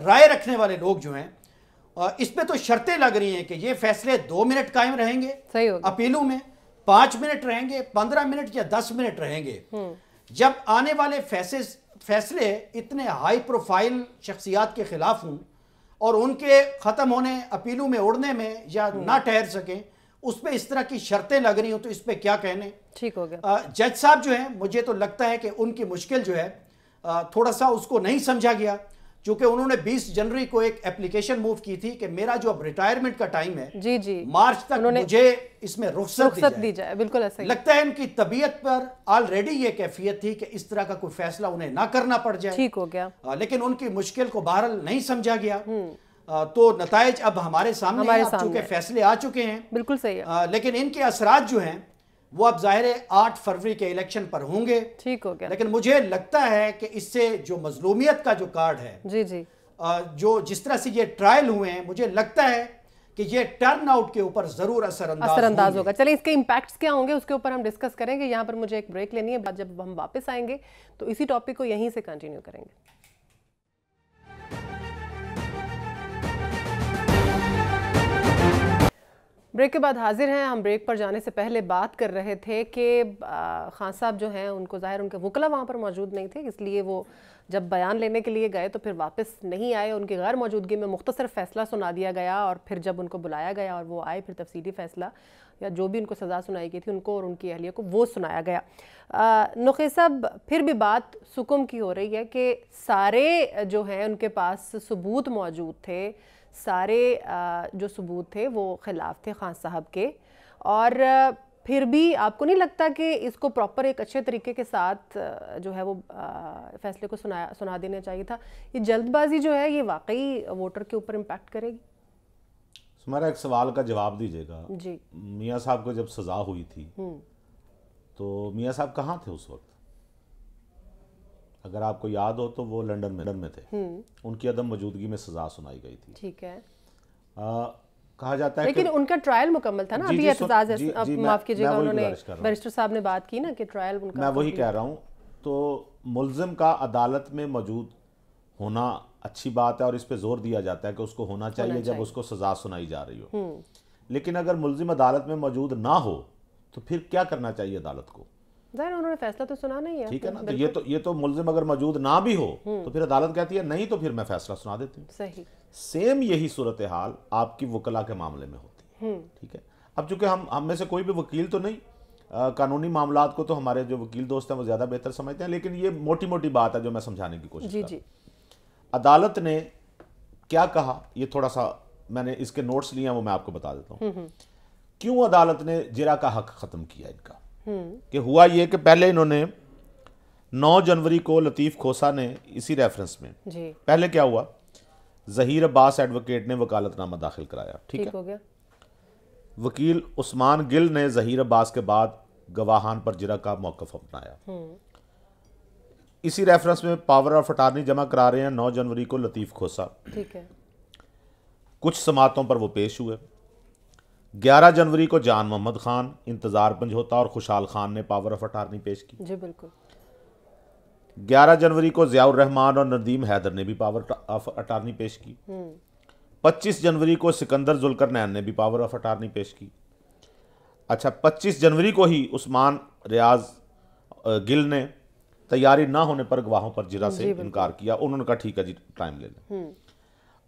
Speaker 2: राय रखने वाले लोग जो हैं इसमें तो शर्तें लग रही हैं कि ये फैसले दो मिनट कायम रहेंगे सही अपीलों में पांच मिनट रहेंगे पंद्रह मिनट या दस मिनट रहेंगे हम्म। जब आने वाले फैसले फैसले इतने हाई प्रोफाइल शख्सियात के खिलाफ हों और उनके ख़त्म होने अपीलों में उड़ने में या हम्म। ना ठहर सकें उस पर इस तरह की शर्तें लग रही हों तो इस पर क्या कहने ठीक हो गया जज साहब जो हैं मुझे तो लगता है कि उनकी मुश्किल जो है थोड़ा सा उसको नहीं समझा गया चूंकि उन्होंने 20 जनवरी को एक एप्लीकेशन मूव की थी कि मेरा जो अब रिटायरमेंट का टाइम है जी जी मार्च तक मुझे इसमें रुखसत दी, दी जाए बिल्कुल ऐसा लगता है इनकी तबीयत पर ऑलरेडी ये कैफियत थी कि इस तरह का कोई फैसला उन्हें ना करना पड़ जाए ठीक हो गया आ, लेकिन उनकी मुश्किल को बहरल नहीं समझा गया हम्म। आ, तो नतज अब हमारे सामने चूंकि फैसले आ चुके हैं बिल्कुल सही है। लेकिन इनके असरा जो है वो अब जाहिर है आठ फरवरी के इलेक्शन पर होंगे ठीक हो गया लेकिन मुझे लगता है कि इससे जो मजलूमियत का जो कार्ड है जी जी जो जिस तरह से ये ट्रायल हुए हैं मुझे लगता है कि ये टर्न आउट के ऊपर जरूर असरअंदाज असरअंदाज
Speaker 1: होगा चलिए इसके इम्पैक्ट्स क्या होंगे उसके ऊपर हम डिस्कस करेंगे यहाँ पर मुझे एक ब्रेक लेनी है जब हम वापस आएंगे तो इसी टॉपिक को यहीं से कंटिन्यू करेंगे ब्रेक के बाद हाजिर हैं हम ब्रेक पर जाने से पहले बात कर रहे थे कि खान साहब जो हैं उनको ज़ाहिर उनके वकला वहाँ पर मौजूद नहीं थे इसलिए वो जब बयान लेने के लिए गए तो फिर वापस नहीं आए उनकी गैर मौजूदगी में मुख्तसर फैसला सुना दिया गया और फिर जब उनको बुलाया गया और वो आए फिर तफसीली फैसला या जो भी उनको सज़ा सुनाई गई थी उनको और उनकी अहलिया को वो सुनाया गया नुख़े साहब फिर भी बात सुकुम की हो रही है कि सारे जो हैं उनके पास सबूत मौजूद थे सारे जो सबूत थे वो ख़िलाफ़ थे खान साहब के और फिर भी आपको नहीं लगता कि इसको प्रॉपर एक अच्छे तरीके के साथ जो है वो फैसले को सुनाया सुना देना चाहिए था ये जल्दबाजी जो है ये वाकई वोटर के ऊपर इम्पेक्ट करेगी
Speaker 3: मेरा एक सवाल का जवाब दीजिएगा जी मियाँ साहब को जब सज़ा हुई थी हम्म। तो मियाँ साहब कहाँ थे उस वक्त अगर आपको याद हो तो वो लंदन में लंदन में थे हम्म। उनकी अदम मौजूदगी में सज़ा सुनाई गई थी ठीक है आ, कहा जाता है लेकिन
Speaker 1: उनका ट्रायल मुकम्मल था ना अभी माफ कीजिएगा उन्होंने बैरिस्टर साहब ने बात की ना कि ट्रायल उनका मैं वही कह रहा
Speaker 3: हूँ तो मुलम का अदालत में मौजूद होना अच्छी बात है और इस पे जोर दिया जाता है कि उसको होना चाहिए होना जब उसको सजा सुनाई जा रही हो हम्म। लेकिन अगर मुलजिम अदालत में मौजूद ना हो तो फिर क्या करना चाहिए अदालत को
Speaker 1: उन्होंने फैसला तो सुना नहीं है ठीक है ना तो ये तो
Speaker 3: ये तो मुलजिम अगर मौजूद ना भी हो हम्म। तो फिर अदालत कहती है नहीं तो फिर मैं फैसला सुना देती हूँ सही सेम यही सूरत हाल आपकी वकला के मामले में होती है हम्म। ठीक है अब चूंकि हम हम में से कोई भी वकील तो नहीं कानूनी मामला को तो हमारे जो वकील दोस्त हैं वो ज़्यादा बेहतर समझते हैं लेकिन ये मोटी मोटी बात है जो मैं समझाने की कोशिश जी जी अदालत ने क्या कहा ये थोड़ा सा मैंने इसके नोट्स लिए हैं वो मैं आपको बता देता हूँ हम्म, क्यों अदालत ने जिरा का हक ख़त्म किया इनका कि हुआ ये कि पहले इन्होंने 9 जनवरी को लतीफ़ खोसा ने इसी रेफरेंस में जी। पहले क्या हुआ जहीर अब्बास एडवोकेट ने वकालतनामा दाखिल कराया ठीक, है हो गया वकील उस्मान गिल ने जहीर अब्बास के बाद गवाहान पर जिरा का मौकफ अपनाया इसी रेफरेंस में पावर ऑफ अटारनी जमा करा रहे हैं 9 जनवरी को लतीफ़ खोसा ठीक है कुछ समातों पर वो पेश हुए ग्यारह जनवरी को जान मोहम्मद खान इंतज़ार पंजोता और खुशहाल खान ने पावर ऑफ अटारनी पेश की जी बिल्कुल ग्यारह जनवरी को ज़ियाउर रहमान और नदीम हैदर ने भी पावर ऑफ अटारनी पेश की हम्म। पच्चीस जनवरी को सिकंदर जुलकर नैन ने भी पावर ऑफ अटारनी पेश की अच्छा पच्चीस जनवरी को ही उस्मान रियाज गिल ने तैयारी ना होने पर गवाहों पर जिरा से इनकार किया उन्होंने कहा ठीक है जी टाइम ले लें हम्म।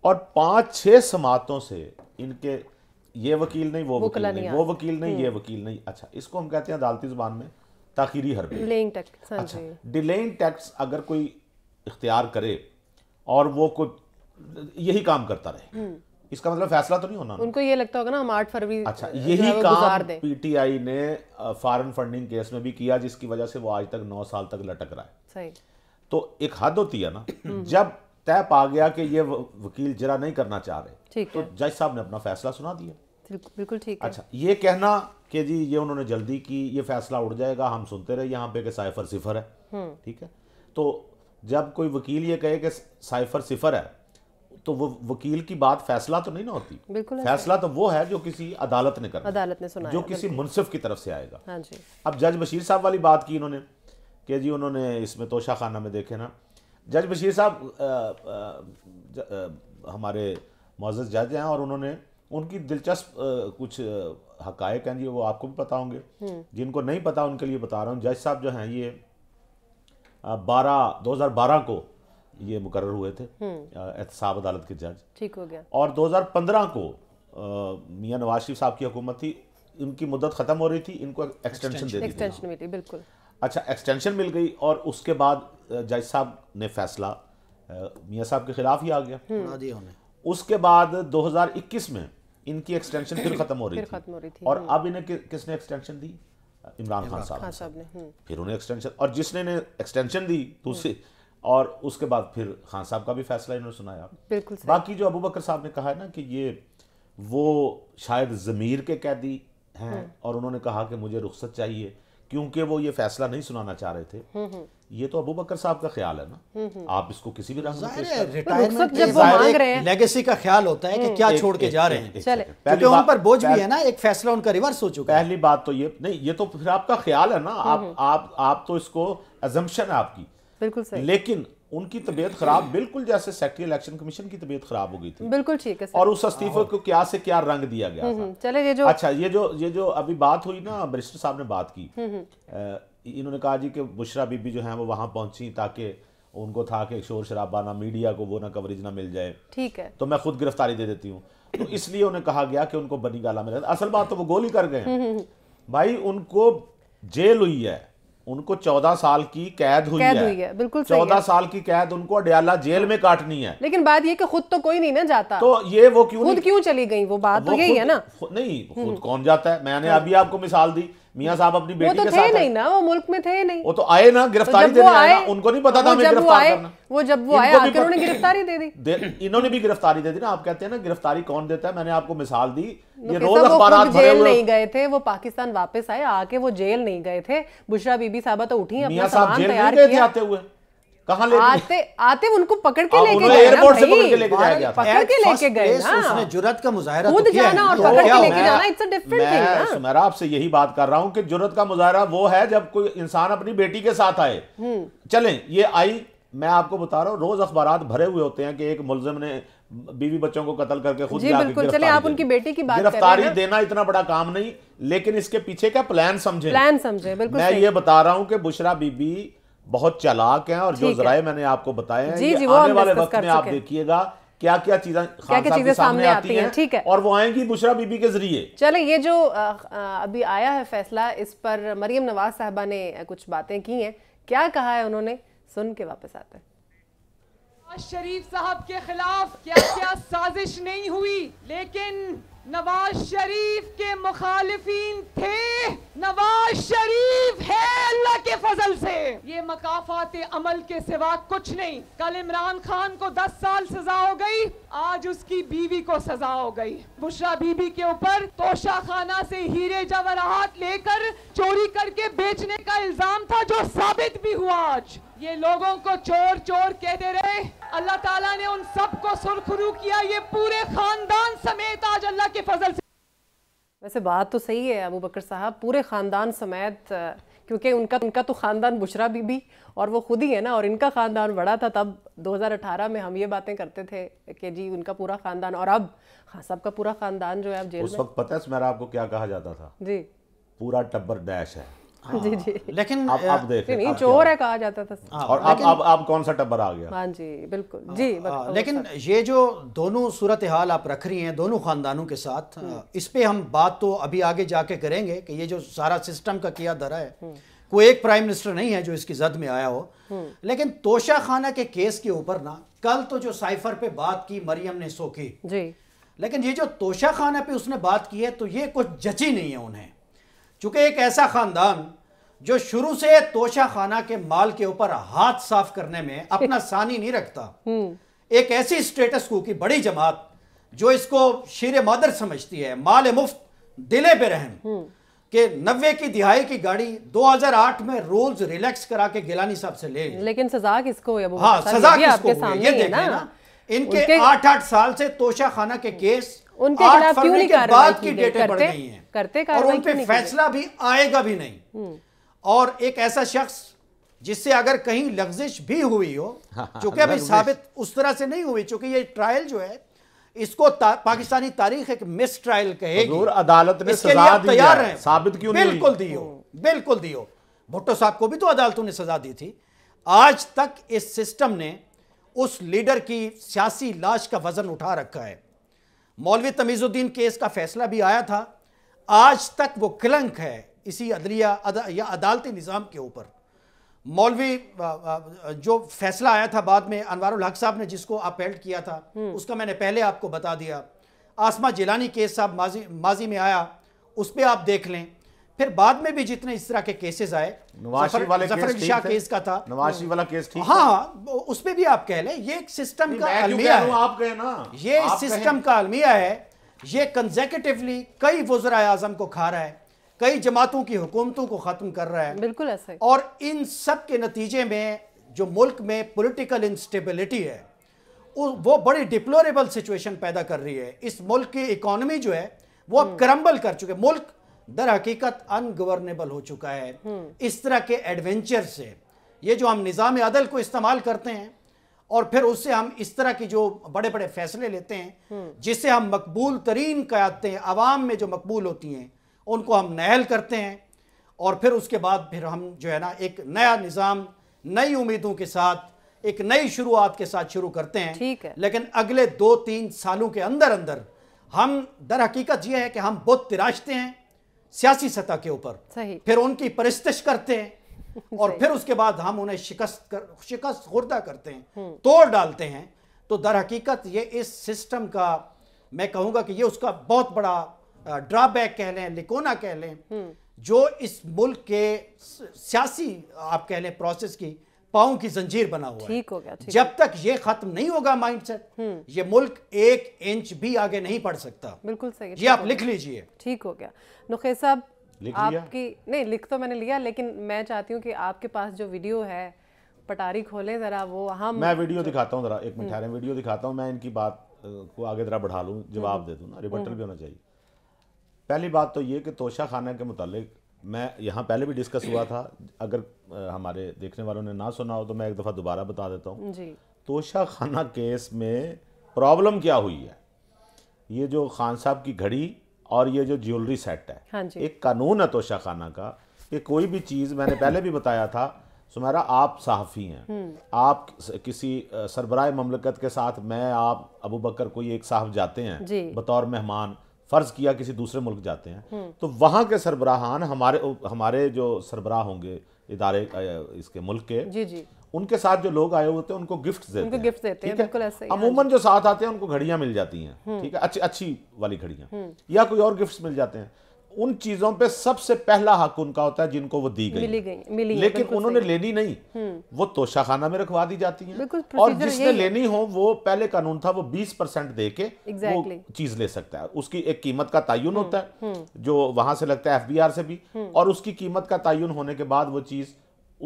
Speaker 3: और पांच छह समातों से इनके ये वकील नहीं वो, वो वकील नहीं वो वकील नहीं ये हम्म। वकील नहीं अच्छा इसको हम कहते हैं अदालती जुबान में ताखीरी हर हाँ अच्छा डिलेइंग टैक्स अगर कोई इख्तियार करे और वो कुछ यही काम करता रहे हम्म। इसका मतलब फैसला तो नहीं होना
Speaker 1: उनको ये लगता होगा ना हम आठ फरवरी अच्छा यही काम
Speaker 3: पीटीआई ने फॉरेन फंडिंग केस में भी किया जिसकी वजह से वो आज तक नौ साल तक लटक रहा है सही तो एक हद होती है ना हम्म। जब तय पा गया कि ये वकील जरा नहीं करना चाह रहे तो जज साहब ने अपना फैसला सुना दिया
Speaker 1: बिल्कुल ठीक अच्छा
Speaker 3: ये कहना कि जी ये उन्होंने जल्दी की ये फैसला उठ जाएगा हम सुनते रहे यहाँ पे कि साइफर सिफर है हम्म। ठीक है तो जब कोई वकील ये कहे कि साइफर सिफर है तो वो वकील की बात फैसला तो नहीं ना होती बिल्कुल फैसला तो वो है जो किसी अदालत ने कर
Speaker 1: अदालत ने सुना जो किसी
Speaker 3: मुनसिफ की तरफ से आएगा हाँ जी अब जज बशीर साहब वाली बात की इन्होंने कि जी उन्होंने इसमें तोशा खाना में देखे ना जज बशीर साहब हमारे मोजद जज हैं और उन्होंने उनकी दिलचस्प कुछ हकायक हैं जी वो आपको भी पता होंगे हम्म। जिनको नहीं पता उनके लिए बता रहा हूँ जज साहब जो हैं ये बारह दो हज़ार बारह को ये मुकर हुए थे हम्म। एहतसाब अदालत के जज ठीक हो गया और 2015 को मियाँ नवाज शरीफ साहब की हुकूमत थी उनकी मुद्दत ख़त्म हो रही थी इनको एक्सटेंशन दे दी एक्सटेंशन मिली बिल्कुल अच्छा एक्सटेंशन मिल गई और उसके बाद जज साहब ने फैसला मियाँ साहब के खिलाफ ही आ गया हम्म। उसके बाद 2021 में इनकी एक्सटेंशन फिर [COUGHS] खत्म हो रही थी, हो रही थी। और हम्म। अब इन्हें कि, किसने एक्सटेंशन दी इमरान खान साहब साहब ने हम्म। फिर उन्हें एक्सटेंशन और जिसने ने एक्सटेंशन दी तो उसे और उसके बाद फिर खान साहब का भी फैसला इन्होंने सुनाया बिल्कुल बाकी जो अबू बकर साहब ने कहा है ना कि ये वो शायद ज़मीर के कैदी हैं और उन्होंने कहा कि मुझे रुख्सत चाहिए क्योंकि वो ये फैसला नहीं सुनाना चाह रहे थे हम्म, हम्म। ये तो अबू बकर साहब का ख्याल है ना हम्म, आप इसको किसी भी रंग लेगेसी का ख्याल होता है कि क्या छोड़ के जा रहे हैं
Speaker 2: क्योंकि उन पर बोझ भी है
Speaker 3: ना एक फैसला उनका रिवर्स हो चुका है पहली बात तो ये नहीं ये तो फिर आपका ख्याल है ना आप आप तो इसको एजम्पन है आपकी बिल्कुल लेकिन उनकी तबीयत खराब बिल्कुल जैसे सेक्रेटरी इलेक्शन कमीशन की तबीयत खराब हो गई थी
Speaker 1: बिल्कुल ठीक है और उस इस्तीफे हाँ।
Speaker 3: को क्या से क्या रंग दिया गया हम्म,
Speaker 1: हम्म, चले ये जो अच्छा
Speaker 3: ये जो ये जो अभी बात हुई ना बरिस्टर साहब ने बात की हम्म, इन्होंने कहा जी कि बुशरा बीबी जो है वो वहां पहुंची ताकि उनको था कि शोर शराबा ना मीडिया को वो ना कवरेज ना मिल जाए ठीक है तो मैं खुद गिरफ्तारी दे देती हूँ तो इसलिए उन्हें कहा गया कि उनको बनी गाला में असल बात तो वो गोली कर गए भाई उनको जेल हुई है उनको चौदह साल की कैद हुई कैद है, हुई है
Speaker 1: बिल्कुल चौदह
Speaker 3: साल की कैद उनको अडयाला जेल में काटनी है
Speaker 1: लेकिन बात ये कि खुद तो कोई नहीं ना जाता तो
Speaker 3: ये वो क्यों खुद क्यों
Speaker 1: चली गई वो बात वो तो यही है ना
Speaker 3: नहीं हम्म। खुद कौन जाता है मैंने हाँ। अभी आपको मिसाल दी मियाँ साहब अपनी बेटी तो के साथ नहीं
Speaker 1: ना वो मुल्क में थे नहीं वो तो आए ना तो गिरफ्तारी देने आए ना उनको
Speaker 3: नहीं पता था हमें गिरफ्तार करना
Speaker 1: वो जब वो आए आकर उन्हें गिरफ्तारी दे
Speaker 3: दी इन्होंने भी गिरफ्तारी दे दी ना आप कहते हैं ना गिरफ्तारी कौन देता है मैंने आपको मिसाल दी ये रोज अखबार जेल नहीं
Speaker 1: गए थे वो पाकिस्तान वापस आए आके वो जेल नहीं गए थे बुशरा बीबी साहबा तो उठी हैं अपना सामान तैयार
Speaker 2: हुए कहां ले आते
Speaker 1: आते उनको पकड़ के हाँ, लेके गए एयरपोर्ट से पकड़ के लेके जाया गया पकड़ के लेके गए ना उसने
Speaker 2: जुरत का मुजाहरा खुद तो जाना और तो पकड़ के लेके जाना इट्स अ डिफरेंट थिंग मैं
Speaker 3: सुमेरा आपसे यही बात कर रहा हूँ कि जुरत का मुजाहरा वो है जब कोई इंसान अपनी बेटी के साथ आए हम्म। चलें ये आई मैं आपको बता रहा हूँ रोज अखबार भरे हुए होते हैं कि एक मुलजिम ने बीवी बच्चों को कत्ल करके खुद जी बिल्कुल चले आप
Speaker 1: उनकी बेटी की बात गिरफ्तारी
Speaker 3: देना इतना बड़ा काम नहीं लेकिन इसके पीछे का प्लान समझे प्लान
Speaker 1: समझे बिल्कुल मैं ये
Speaker 3: बता रहा हूँ कि बुशरा बीबी बहुत चालाक हैं और जो जराये मैंने आपको बताए हैं जी, जी, आने वाले वक्त में आप देखिएगा क्या क्या चीजें क्या क्या चीजें सामने आती हैं ठीक है और वो आएंगी बुशरा बीबी के जरिए
Speaker 1: चले ये जो अभी आया है फैसला इस पर मरियम नवाज साहबा ने कुछ बातें की हैं क्या कहा है उन्होंने सुन के वापस आते हैं
Speaker 5: शरीफ साहब के खिलाफ क्या क्या साजिश नहीं हुई लेकिन नवाज शरीफ के मुखालिफिन थे नवाज शरीफ है अल्लाह के फजल से ये मकाफात अमल के सिवा कुछ नहीं कल इमरान खान को 10 साल सजा हो गई आज उसकी बीवी को सजा हो गई बुशरा बीबी के ऊपर तोशाखाना से हीरे जवरहत लेकर चोरी करके बेचने का इल्जाम था जो साबित भी हुआ आज ये लोगों को चोर चोर कहते रहे अल्लाह ताला ने उन सबको सुरखरू किया ये पूरे खानदान समेत आज अल्लाह के फजल से
Speaker 1: वैसे बात तो सही है अबू बकर साहब पूरे खानदान समेत क्योंकि उनका उनका तो खानदान बुशरा भी, भी और वो खुद ही है ना और इनका खानदान बड़ा था तब 2018 में हम ये बातें करते थे कि जी उनका पूरा खानदान और अब हाँ का पूरा खानदान जो है अब जेल उस वक्त
Speaker 3: पता है मेरा आपको क्या कहा जाता था जी पूरा टब्बर डैश है हाँ। जी
Speaker 1: जी लेकिन आप, आप देख नहीं चोर है कहा जाता था हाँ, और आप आप
Speaker 2: आप कौन सा टब्बर आ गया
Speaker 1: हाँ जी बिल्कुल हाँ, जी लेकिन
Speaker 2: ये जो दोनों सूरत हाल आप रख रही हैं दोनों ख़ानदानों के साथ हम्म। इस पे हम बात तो अभी आगे जाके करेंगे कि ये जो सारा सिस्टम का किया धरा है हम्म। कोई एक प्राइम मिनिस्टर नहीं है जो इसकी जद में आया हो हम्म। लेकिन तोशा खाना के केस के ऊपर ना कल तो जो साइफर पे बात की मरियम ने सो की लेकिन ये जो तोशा खाना पे उसने बात की है तो ये कुछ जची नहीं है उन्हें चूंकि एक ऐसा खानदान जो शुरू से तोशा खाना के माल के ऊपर हाथ साफ करने में अपना [LAUGHS] सानी नहीं रखता
Speaker 5: हम्म।
Speaker 2: एक ऐसी स्टेटस को की बड़ी जमात जो इसको शेर मदर समझती है माल मुफ्त दिले बेरहम हम्म। के नब्बे की दिहाई की गाड़ी 2008 में रोल्स रिलैक्स करा के गिलानी साहब से ले
Speaker 1: लेकिन सजा किसको हाँ सजा किसको ये देखें ना इनके आठ आठ
Speaker 2: साल से तोशा खाना के केस उनके खिलाफ क्यों नहीं बात की गई
Speaker 1: है करते और उन पे फैसला
Speaker 2: भी आएगा भी नहीं हम्म। और एक ऐसा शख्स जिससे अगर कहीं लग्जिश भी हुई हो [LAUGHS] हाँ, हाँ, चूंकि अभी साबित उस तरह से नहीं हुई चूंकि ये ट्रायल जो है इसको ता, पाकिस्तानी तारीख एक मिस ट्रायल कहेगी अदालत ने इसके लिए तैयार है साबित क्यों बिल्कुल दियो हम्म। बिल्कुल दियो भुट्टो साहब को भी तो अदालतों ने सजा दी थी आज तक इस सिस्टम ने उस लीडर की सियासी लाश का वजन उठा रखा है मौलवी तमीज़ुद्दीन केस का फैसला भी आया था आज तक वो कलंक है इसी अदलिया अदा, या अदालती निज़ाम के ऊपर मौलवी जो फैसला आया था बाद में अनवारुल हक साहब ने जिसको अपेल्ट किया था हम्म। उसका मैंने पहले आपको बता दिया आसमा जिलानी केस साहब माजी माजी में आया उस पर आप देख लें फिर बाद में भी जितने इस तरह के केसेस आए जफर केस शाह केस का था नवाशी वाला केस ठीक हाँ उसमें भी आप कह लें ये एक सिस्टम का अलमिया है आप कहे ना ये सिस्टम का अलमिया है ये कंजेकेटिवली कई वजरा आजम को खा रहा है कई जमातों की हुकूमतों को ख़त्म कर रहा है बिल्कुल ऐसा और इन सब के नतीजे में जो मुल्क में पॉलिटिकल इंस्टेबिलिटी है वो बड़ी डिप्लोरेबल सिचुएशन पैदा कर रही है इस मुल्क की इकोनॉमी जो है वो अब करम्बल हम्म। कर चुके मुल्क दर हकीकत अनगवर्नेबल हो चुका है हम्म। इस तरह के एडवेंचर से ये जो हम निज़ाम अदल को इस्तेमाल करते हैं और फिर उससे हम इस तरह की जो बड़े बड़े फैसले लेते हैं हम्म। जिससे हम मकबूल तरीन क्यादतें आवाम में जो मकबूल होती हैं उनको हम नहल करते हैं और फिर उसके बाद फिर हम जो है ना एक नया निज़ाम नई उम्मीदों के साथ एक नई शुरुआत के साथ शुरू करते हैं ठीक है लेकिन अगले दो तीन सालों के अंदर अंदर हम दर हकीकत ये है कि हम बुत तिराशते हैं सियासी सतह के ऊपर फिर उनकी परिस्तिश करते हैं [LAUGHS] और फिर उसके बाद हम उन्हें शिकस्त कर शिकस्त खुर्दा करते हैं हम्म। तोड़ डालते हैं तो दर हकीकत ये इस सिस्टम का मैं कहूँगा कि ये उसका बहुत बड़ा ड्रॉबैक कह लें लिकोना कह लें हम्म। जो इस मुल्क के सियासी आप कह लें प्रोसेस की पाओ की जंजीर बना हुआ ठीक
Speaker 1: हो गया ठीक जब
Speaker 2: तक ये खत्म नहीं होगा सेट हम्म। ये मुल्क एक इंच भी आगे नहीं बढ़ सकता
Speaker 1: बिल्कुल सही ये आप लिख लीजिए ठीक हो गया नुखे साहब आपकी नहीं लिख तो मैंने लिया लेकिन मैं चाहती हूँ कि आपके पास जो वीडियो है पटारी खोले जरा वो हम मैं वीडियो
Speaker 3: दिखाता हूँ जरा एक मिनट हम्म। ठहरे वीडियो दिखाता हूँ मैं इनकी बात को आगे जरा बढ़ा लूँ जवाब हम्म। दे दूँ ना रिबटल भी होना चाहिए पहली बात तो ये कि तोशा खाना के मुतालिक मैं यहाँ पहले भी डिस्कस हुआ था अगर हमारे देखने वालों ने ना सुना हो तो मैं एक दफ़ा दोबारा बता देता हूँ तोशा खाना केस में प्रॉब्लम क्या हुई है ये जो खान साहब की घड़ी और ये जो ज्वेलरी सेट है हाँ जी। एक कानून है तोशा खाना का कि कोई भी चीज़ मैंने पहले भी बताया था सुमेरा आप सहाफ़ी हैं हम्म। आप किसी सरबराह ममलकत के साथ मैं आप अबू बकर कोई एक साहब जाते हैं बतौर मेहमान फ़र्ज़ किया किसी दूसरे मुल्क जाते हैं तो वहाँ के सरबराहान हमारे हमारे जो सरबराह होंगे इदारे इसके मुल्क के जी जी उनके साथ जो लोग आए होते हैं उनको गिफ्ट देते उनको
Speaker 5: गिफ्ट देते हैं बिल्कुल ऐसे हाँ
Speaker 3: अमूमन जो साथ आते हैं उनको घड़ियां मिल जाती हैं हम्म। ठीक है अच्छी अच्छी वाली घड़ियां हम्म। या कोई और गिफ्ट्स मिल जाते हैं उन चीजों पे सबसे पहला हक उनका होता है जिनको वो दी गई मिली
Speaker 1: गई मिली लेकिन उन्होंने लेनी नहीं हम्म।
Speaker 3: वो तोशाखाना में रखवा दी जाती है और जिसने लेनी हो वो पहले कानून था वो 20 परसेंट दे के exactly. वो चीज ले सकता है उसकी एक कीमत का तयन हम्म, होता है हम्म। जो वहां से लगता है एफ से भी और उसकी कीमत का तयन होने के बाद वो चीज़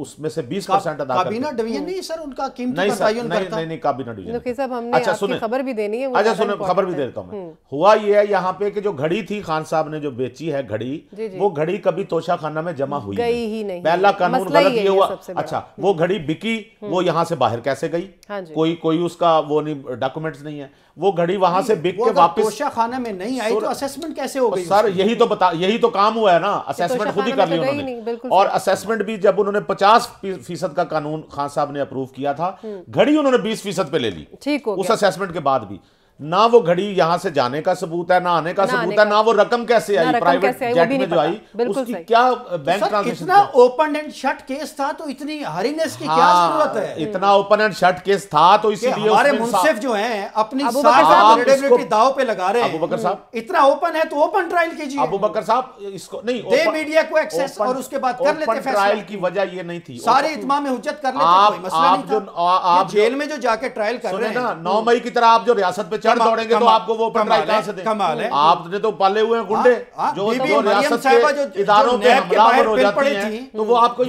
Speaker 3: उसमें से 20 परसेंट अदा काबीना डिवीजन
Speaker 1: नहीं सर उनका कीमत नहीं सर तो- नहीं, नहीं नहीं, नहीं
Speaker 3: काबीना डिवीजन
Speaker 1: अच्छा सुने खबर भी देनी है अच्छा सुने खबर भी
Speaker 3: देता हूँ हम्म। हुआ ये है यहाँ पे कि जो घड़ी थी खान साहब ने जो बेची है घड़ी वो घड़ी कभी तोशा खाना में जमा हुई गई
Speaker 1: ही नहीं पहला कानून गलत ये हुआ अच्छा
Speaker 3: वो घड़ी बिकी वो हम्म। यहाँ से बाहर कैसे गई हाँ कोई कोई उसका वो नहीं डॉक्यूमेंट्स नहीं है वो घड़ी वहां से बिक के वापस
Speaker 2: खाना में नहीं आई तो असेसमेंट कैसे हो गई सर
Speaker 3: यही तो बता यही तो काम हुआ है ना असेसमेंट तो खुद ही कर तो लिया
Speaker 2: उन्होंने और
Speaker 3: असेसमेंट भी जब उन्होंने पचास फीसद का कानून खान साहब ने अप्रूव किया था हम्म। घड़ी उन्होंने बीस फीसद पे ले ली ठीक उस असेसमेंट के बाद भी ना वो घड़ी यहाँ से जाने का सबूत है ना आने का ना सबूत आने है ना वो रकम कैसे आई प्राइवेट जेट में जो आई
Speaker 2: उसकी क्या बैंक ट्रांजेक्शन इतना ओपन एंड शट केस था तो इतनी हरीनेस की क्या हाँ, जरूरत है
Speaker 3: इतना ओपन एंड शट केस था तो इसीलिए हमारे मुंसिफ जो
Speaker 2: हैं अपनी
Speaker 3: क्रेडिबिलिटी
Speaker 2: दाव पे लगा रहे हैं अबू बकर साहब हम्म, इतना ओपन है तो ओपन ट्रायल कीजिए अबू बकर साहब इसको नहीं दे मीडिया को एक्सेस और उसके बाद कर लेते ट्रायल
Speaker 3: की वजह ये नहीं थी सारे इतमा में हुज्जत कर लेते आप जो आप जेल में जो जाके ट्रायल कर रहे हैं नौ मई की तरह आप जो रियासत पे घर दौड़ेंगे तो आपको वो पंद्रह से कमाल है आपने तो पाले हुए हैं गुंडे हाँ, हाँ, जो इधारों के पे तो वो आपको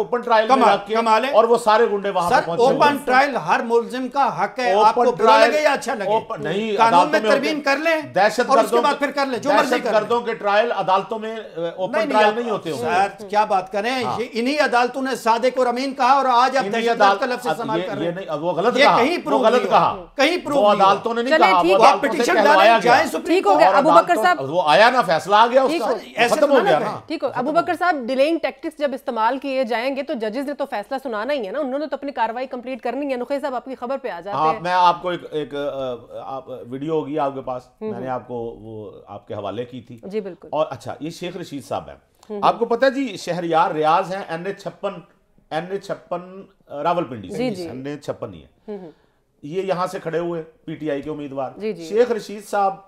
Speaker 5: ओपन
Speaker 2: ट्रायल कमाल और वो सारे गुंडे वहां ओपन ट्रायल हर मुलजिम का हक है आपको ट्रायल या अच्छा लगे नहीं कानून में तरमीम कर ले दहशत फिर कर ले जो मर्जी गर्दों
Speaker 3: के ट्रायल अदालतों में ओपन ट्रायल नहीं होते
Speaker 2: क्या बात करें हाँ। इन्हीं अदालतों ने सादे को रमीन कहा और आज आप दहशत का लफ्ज इस्तेमाल कर रहे हैं ये
Speaker 3: नहीं वो गलत कहा वो गलत कहा
Speaker 2: हाँ। कहीं प्रूव अदालतों ने नहीं कहा ठीक है पिटीशन डालें जाए ठीक हो गया अबू बकर साहब
Speaker 3: वो आया ना फैसला आ गया उसका खत्म हो मतलब तो गया ना
Speaker 1: ठीक हो अबू बकर साहब डिलेइंग टैक्टिक्स जब इस्तेमाल किए जाएंगे तो जजेस ने तो फैसला सुनाना ही है ना उन्होंने तो अपनी कार्रवाई कंप्लीट करनी है नुखे साहब आपकी खबर पे आ जाते हैं
Speaker 3: मैं आपको एक एक आप वीडियो होगी आपके पास हम्म, मैंने हम्म। आपको वो आपके हवाले की थी जी बिल्कुल और अच्छा ये शेख रशीद साहब है हम्म, आपको पता है जी शहरियार रियाज है एन ए छप्पन एन ए छप्पन रावलपिंडी एन ए छप्पन ही है ये यहां से खड़े हुए पीटीआई के उम्मीदवार शेख रशीद साहब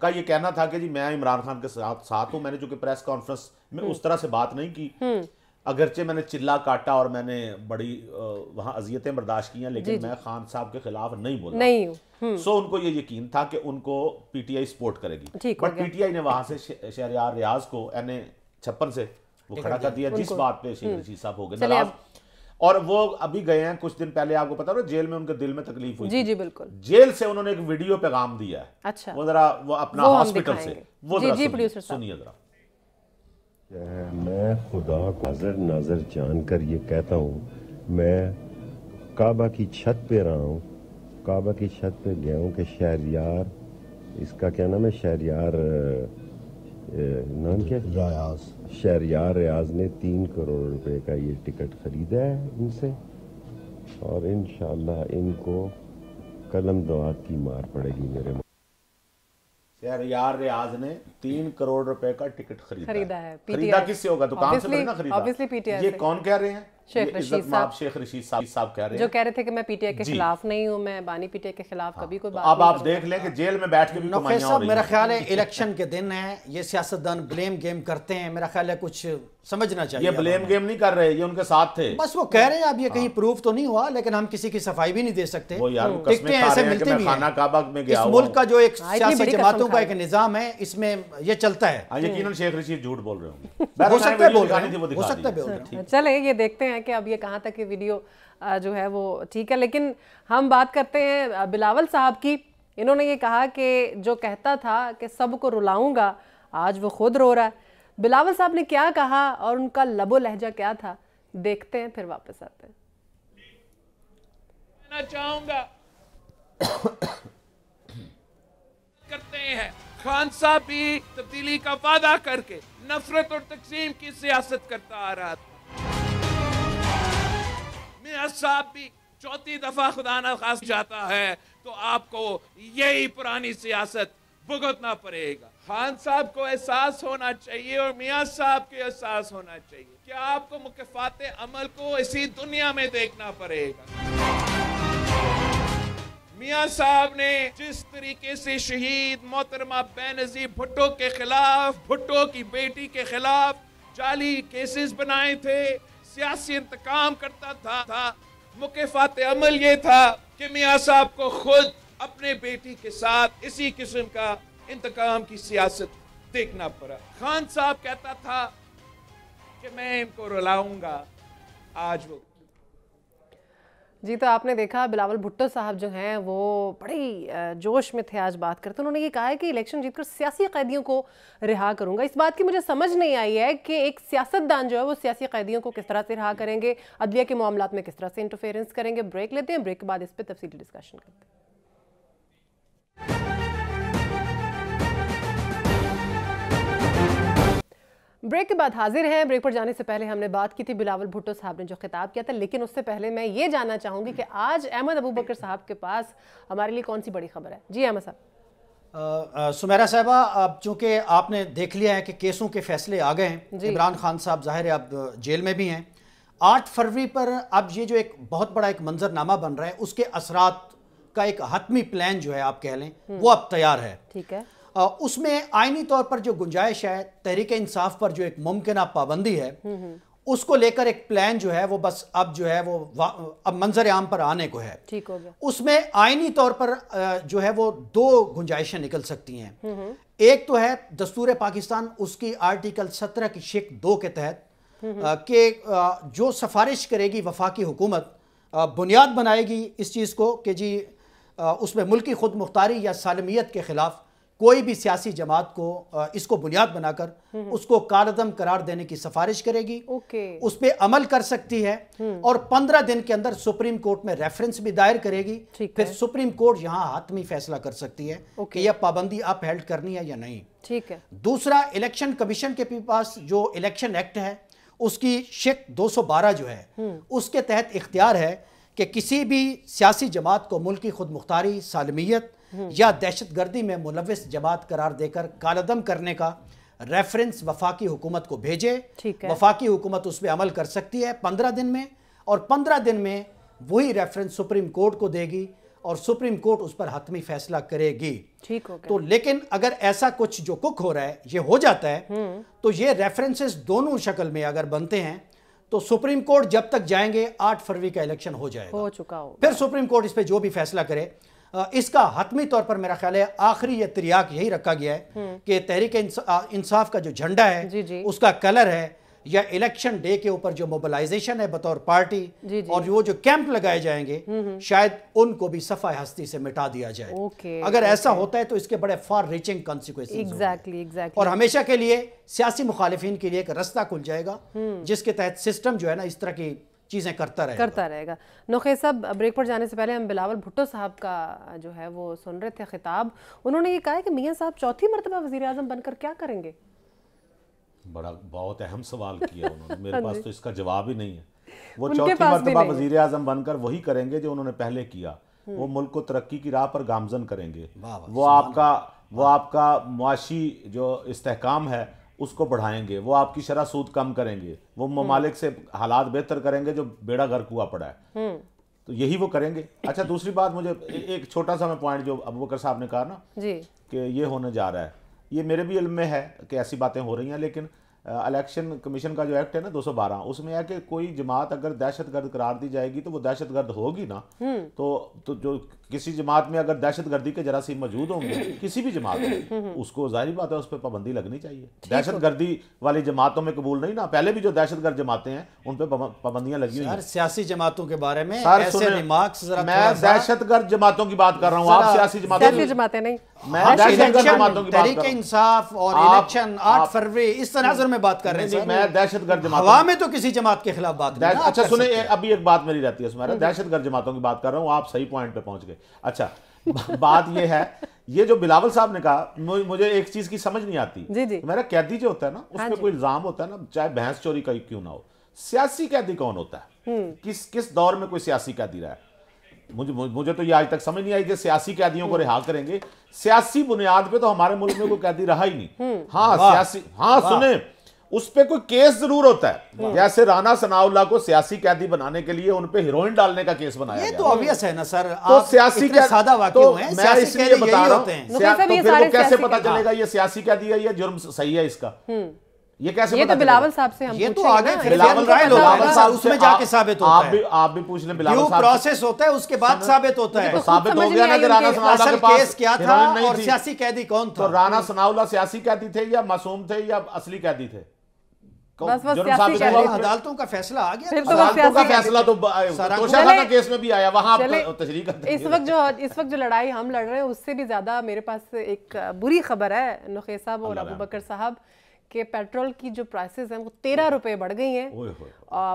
Speaker 3: का ये कहना था कि जी मैं इमरान खान के साथ साथ हूं मैंने जो कि प्रेस कॉन्फ्रेंस में हम्म। उस तरह से बात नहीं की हम्म। अगरचे मैंने चिल्ला काटा और मैंने बड़ी वहां अजियतें बर्दाश्त की हैं लेकिन मैं खान साहब के खिलाफ नहीं बोला नहीं हम्म। सो उनको ये यकीन था कि उनको पीटीआई सपोर्ट करेगी बट पीटीआई ने वहां से शहरियार रियाज को एन छप्पन से वो खड़ा कर दिया जिस बात पे शेख रशीद साहब हो गए नाराज और वो अभी गए हैं कुछ दिन पहले आपको पता जेल में उनके दिल में तकलीफ हुई जी जी बिल्कुल जेल से उन्होंने एक वीडियो पैगाम दिया है अच्छा वो जरा वो अपना हॉस्पिटल से वो जी, जी प्रोड्यूसर
Speaker 4: सुनिए जरा मैं खुदा को नजर नजर जान कर ये कहता हूँ मैं काबा की छत पे रहा हूँ काबा की छत पे गया हूँ कि इसका क्या नाम है यार नाम क्या रियाज शहरिया रियाज ने तीन करोड़ रुपए का ये टिकट ख़रीदा है इनसे और इन इनको कलम दवात की मार पड़ेगी मेरे
Speaker 3: शहरियार रियाज ने तीन करोड़ रुपए का टिकट खरीदा खरीदा है खरीदा किससे होगा दुकान से ना खरीदा ये कौन कह रहे हैं शेख रशीद साहब शेख रशीद साहब कह रहे हैं जो
Speaker 1: कह रहे थे कि मैं पीटीआई के खिलाफ नहीं हूं मैं बानी पीटीआई के खिलाफ
Speaker 2: हाँ, कभी कोई तो बात अब आप देख
Speaker 3: लें कि जेल में बैठ के भी नौकरी तो मेरा ख्याल है
Speaker 2: इलेक्शन के दिन है ये सियासतदान ब्लेम गेम करते हैं मेरा ख्याल है कुछ समझना चाहिए ये ब्लेम गेम नहीं कर रहे ये उनके साथ थे बस वो कह रहे हैं अब ये कहीं प्रूफ तो नहीं हुआ लेकिन हम किसी की सफाई भी नहीं दे सकते तो देखते हैं ऐसे मिलते भी खाना
Speaker 3: काबा में गया इस मुल्क का जो
Speaker 2: एक सियासी जमातों का एक निजाम है इसमें ये चलता है
Speaker 3: हाँ, यकीनन शेख रशीद झूठ बोल रहे होंगे [LAUGHS] हो सकता है बोल रहे हो सकता है बोल
Speaker 2: रहे अच्छा, चले ये देखते हैं
Speaker 1: कि अब ये कहाँ तक ये वीडियो जो है वो ठीक है लेकिन हम बात करते हैं बिलावल साहब की इन्होंने ये कहा कि जो कहता था कि सबको रुलाऊंगा आज वो खुद रो रहा है बिलावल साहब ने क्या कहा और उनका लबो लहजा क्या था देखते हैं फिर वापस आते हैं
Speaker 5: चाहूंगा [COUGHS] करते हैं खान साहब भी तब्दीली का वादा करके नफरत और तकसीम की सियासत करता आ रहा था मिया साहब भी चौथी दफा खुदा खास जाता है तो आपको यही पुरानी सियासत भुगतना पड़ेगा खान साहब को एहसास होना चाहिए और मियाँ साहब को एहसास होना चाहिए क्या आपको मुकफात अमल को इसी दुनिया में देखना पड़ेगा मियाँ साहब ने जिस तरीके से शहीद मोहतरमा बेनजी भुट्टो के खिलाफ भुट्टो की बेटी के खिलाफ जाली केसेस बनाए थे सियासी इंतकाम करता था, था मुकफात अमल ये था कि मियाँ साहब को खुद अपने बेटी के साथ इसी किस्म का इंतकाम की सियासत देखना पड़ा खान साहब कहता था कि मैं इनको रुलाऊंगा आज वो
Speaker 1: जी तो आपने देखा बिलावल भुट्टो साहब जो हैं वो बड़ी जोश में थे आज बात करते उन्होंने ये कहा है कि इलेक्शन जीतकर सियासी कैदियों को रिहा करूंगा इस बात की मुझे समझ नहीं आई है कि एक सियासतदान जो है वो सियासी कैदियों को किस तरह से रिहा करेंगे अदलिया के मामला में किस तरह से इंटरफेरेंस करेंगे ब्रेक लेते हैं ब्रेक के बाद इस पर तफसीली डिस्कशन करते हैं ब्रेक के बाद हाजिर हैं ब्रेक पर जाने से पहले हमने बात की थी बिलावल भुट्टो साहब ने जो खिताब किया था लेकिन उससे पहले मैं ये जानना चाहूंगी कि आज अहमद अबू बकर साहब के पास हमारे लिए कौन सी बड़ी खबर है जी अहमद
Speaker 2: साहब सुमेरा साहबा अब चूंकि आपने देख लिया है कि केसों के फैसले आ गए हैं इमरान खान साहब ज़ाहिर है अब जेल में भी हैं आठ फरवरी पर अब ये जो एक बहुत बड़ा एक मंजरनामा बन रहा है उसके असरात का एक हतमी प्लान जो है आप कह लें हम्म। वो अब तैयार है ठीक है उसमें आइनी तौर पर जो गुंजाइश है तहरीक इंसाफ पर जो एक मुमकिन पाबंदी है उसको लेकर एक प्लान जो है वो बस अब जो है वो अब मंजर आम पर आने को है ठीक हो गया उसमें आइनी तौर पर जो है वो दो गुंजाइशें निकल सकती हैं हम्म, हम्म। एक तो है दस्तूर पाकिस्तान उसकी आर्टिकल सत्रह की शिक दो के तहत हम्म, के जो सिफारिश करेगी वफाकी हुकूमत बुनियाद बनाएगी इस चीज़ को कि जी उसमें मुल्की खुद मुख्तारी या सालमियत के ख़िलाफ़ कोई भी सियासी जमात को इसको बुनियाद बनाकर हम्म, हम्म। उसको कारदम करार देने की सिफारिश करेगी उस पर अमल कर सकती है हम्म। और पंद्रह दिन के अंदर सुप्रीम कोर्ट में रेफरेंस भी दायर करेगी फिर सुप्रीम कोर्ट यहाँ हाथमी फैसला कर सकती है कि यह पाबंदी आप हेल्ड करनी है या नहीं ठीक है दूसरा इलेक्शन कमीशन के पास जो इलेक्शन एक्ट है उसकी सौ बारह जो है उसके तहत इख्तियार है कि किसी भी सियासी जमात को मुल्क की खुद मुख्तारी सालमियत या दहशतगर्दी में मुलविस जमात करार देकर कालदम करने का रेफरेंस वफाकी हुकूमत को भेजे वफाकी हुकूमत उस पर अमल कर सकती है पंद्रह दिन में और पंद्रह दिन में वही रेफरेंस सुप्रीम कोर्ट को देगी और सुप्रीम कोर्ट उस पर हतमी फैसला करेगी ठीक हो तो लेकिन अगर ऐसा कुछ जो कुक हो रहा है ये हो जाता है हम्म। तो ये रेफरेंसेस दोनों शक्ल में अगर बनते हैं तो सुप्रीम कोर्ट जब तक जाएंगे आठ फरवरी का इलेक्शन हो जाएगा हो चुका हो फिर सुप्रीम कोर्ट इस पर जो भी फैसला करे इसका हतमी तौर पर मेरा ख्याल है आखिरी यह त्रियाक यही रखा गया है हम्म। कि तहरीक इंसाफ का जो झंडा है जी जी। उसका कलर है या इलेक्शन डे के ऊपर जो मोबिलाइजेशन है बतौर पार्टी जी जी। और वो जो कैंप लगाए जाएंगे हम्म, हम्म। शायद उनको भी सफाई हस्ती से मिटा दिया जाए
Speaker 1: ओके, अगर ओके। ऐसा होता
Speaker 2: है तो इसके बड़े far reaching consequence exactly
Speaker 1: exactly और हमेशा
Speaker 2: के लिए सियासी मुखालिफिन के लिए एक रास्ता खुल जाएगा जिसके तहत सिस्टम जो है ना इस तरह की चीज़ें करता रहेगा करता
Speaker 1: रहेगा नोखे साहब ब्रेक पर जाने से पहले हम बिलावल भुट्टो साहब का जो है वो सुन रहे थे खिताब उन्होंने ये कहा कि मियाँ साहब चौथी मरतबा वजी अजम बनकर क्या करेंगे
Speaker 3: बड़ा बहुत अहम सवाल किया उन्होंने मेरे हाँ पास तो इसका जवाब ही नहीं है वो चौथी मरतबा वजीर आजम बनकर वही करेंगे जो उन्होंने पहले किया हम्म। वो मुल्क को तरक्की की राह पर गामजन करेंगे वो आपका वो आपका मुआशी जो इस्तेकाम है उसको बढ़ाएंगे वो आपकी शरह सूद कम करेंगे वो हम्म। ममालिक से हालात बेहतर करेंगे जो बेड़ा घर कुआ पड़ा है हम्म। तो यही वो करेंगे अच्छा दूसरी बात मुझे एक छोटा सा मैं पॉइंट जो अबू बकर साहब ने कहा ना जी कि ये होने जा रहा है ये मेरे भी इल्म में है कि ऐसी बातें हो रही हैं लेकिन इलेक्शन कमीशन का जो एक्ट है ना 212 उसमें है कि कोई जमात अगर दहशत गर्द करार दी जाएगी तो वो दहशत गर्द होगी ना हम्म। तो, तो जो किसी जमात में अगर दहशत गर्दी के जरासीम मौजूद होंगे किसी भी जमात में उसको जाहिर बात है उस पर पाबंदी लगनी चाहिए दहशत गर्दी वाली जमातों में कबूल नहीं ना पहले भी जो दहशत गर्द जमाते हैं उन पर पाबंदियां लगी हुई
Speaker 2: सियासी जमातों के बारे में मैं दहशत
Speaker 3: गर्द जमातों की बात कर रहा हूँ आप सियासी
Speaker 2: नहीं मैं हाँ, जमातों की इंसाफ और इलेक्शन फरवरी इस में बात कर रहे हैं मैं दहशत गर्द में तो किसी जमात के खिलाफ बात अच्छा सुने
Speaker 3: अभी एक बात मेरी रहती है हम्म। दहशत गर्द जमातों की बात कर रहा हूँ आप सही पॉइंट पे पहुंच गए अच्छा [LAUGHS] बात ये है ये जो बिलावल साहब ने कहा मुझे एक चीज की समझ नहीं आती जी जी। तो मेरा कैदी जो होता है ना हाँ उसमें कोई इल्जाम होता है ना चाहे भैंस चोरी का क्यों ना हो सियासी कैदी कौन होता है हम्म। किस किस दौर में कोई सियासी कैदी रहा है मुझे मुझे तो ये आज तक समझ नहीं आई कि सियासी कैदियों को हम्म। रिहा करेंगे सियासी बुनियाद पे तो हमारे मुल्क में कोई कैदी रहा ही नहीं हम्म। हाँ सियासी हाँ सुने उस पर कोई केस जरूर होता है जैसे हाँ। राणा सनाउल्ला को सियासी कैदी बनाने के लिए उन पे हीरोइन डालने का केस बनाया ये तो ऑब्वियस
Speaker 2: है ना सर तो सियासी क्या सादा वाक्य तो हैं मैं इसलिए बता रहा हूँ तो फिर वो कैसे पता चलेगा
Speaker 3: ये सियासी कैदी है या जुर्म सही है इसका
Speaker 1: हम्म।
Speaker 2: ये कैसे ये तो बिलावल
Speaker 1: साहब से हम ये तो आगे बिलावल राय बिलावल साहब उसमें
Speaker 2: जाके साबित होता आप है आप भी आप भी पूछ ले बिलावल साहब प्रोसेस होता है उसके बाद साबित होता है साबित हो गया ना कि राणा सनाउल्ला के पास केस क्या था और सियासी
Speaker 3: कैदी कौन था तो राणा सनाउल्ला सियासी कैदी थे या मासूम थे या असली कैदी थे तो अदालतों
Speaker 2: का फैसला आ गया तो
Speaker 3: फैसला तो, तो आया इस वक्त
Speaker 1: जो इस वक्त जो लड़ाई हम लड़ रहे हैं उससे भी ज्यादा मेरे पास एक बुरी खबर है नुखे साहब और अबू बकर साहब कि पेट्रोल की जो प्राइसेस हैं वो तेरह रुपये बढ़ गई हैं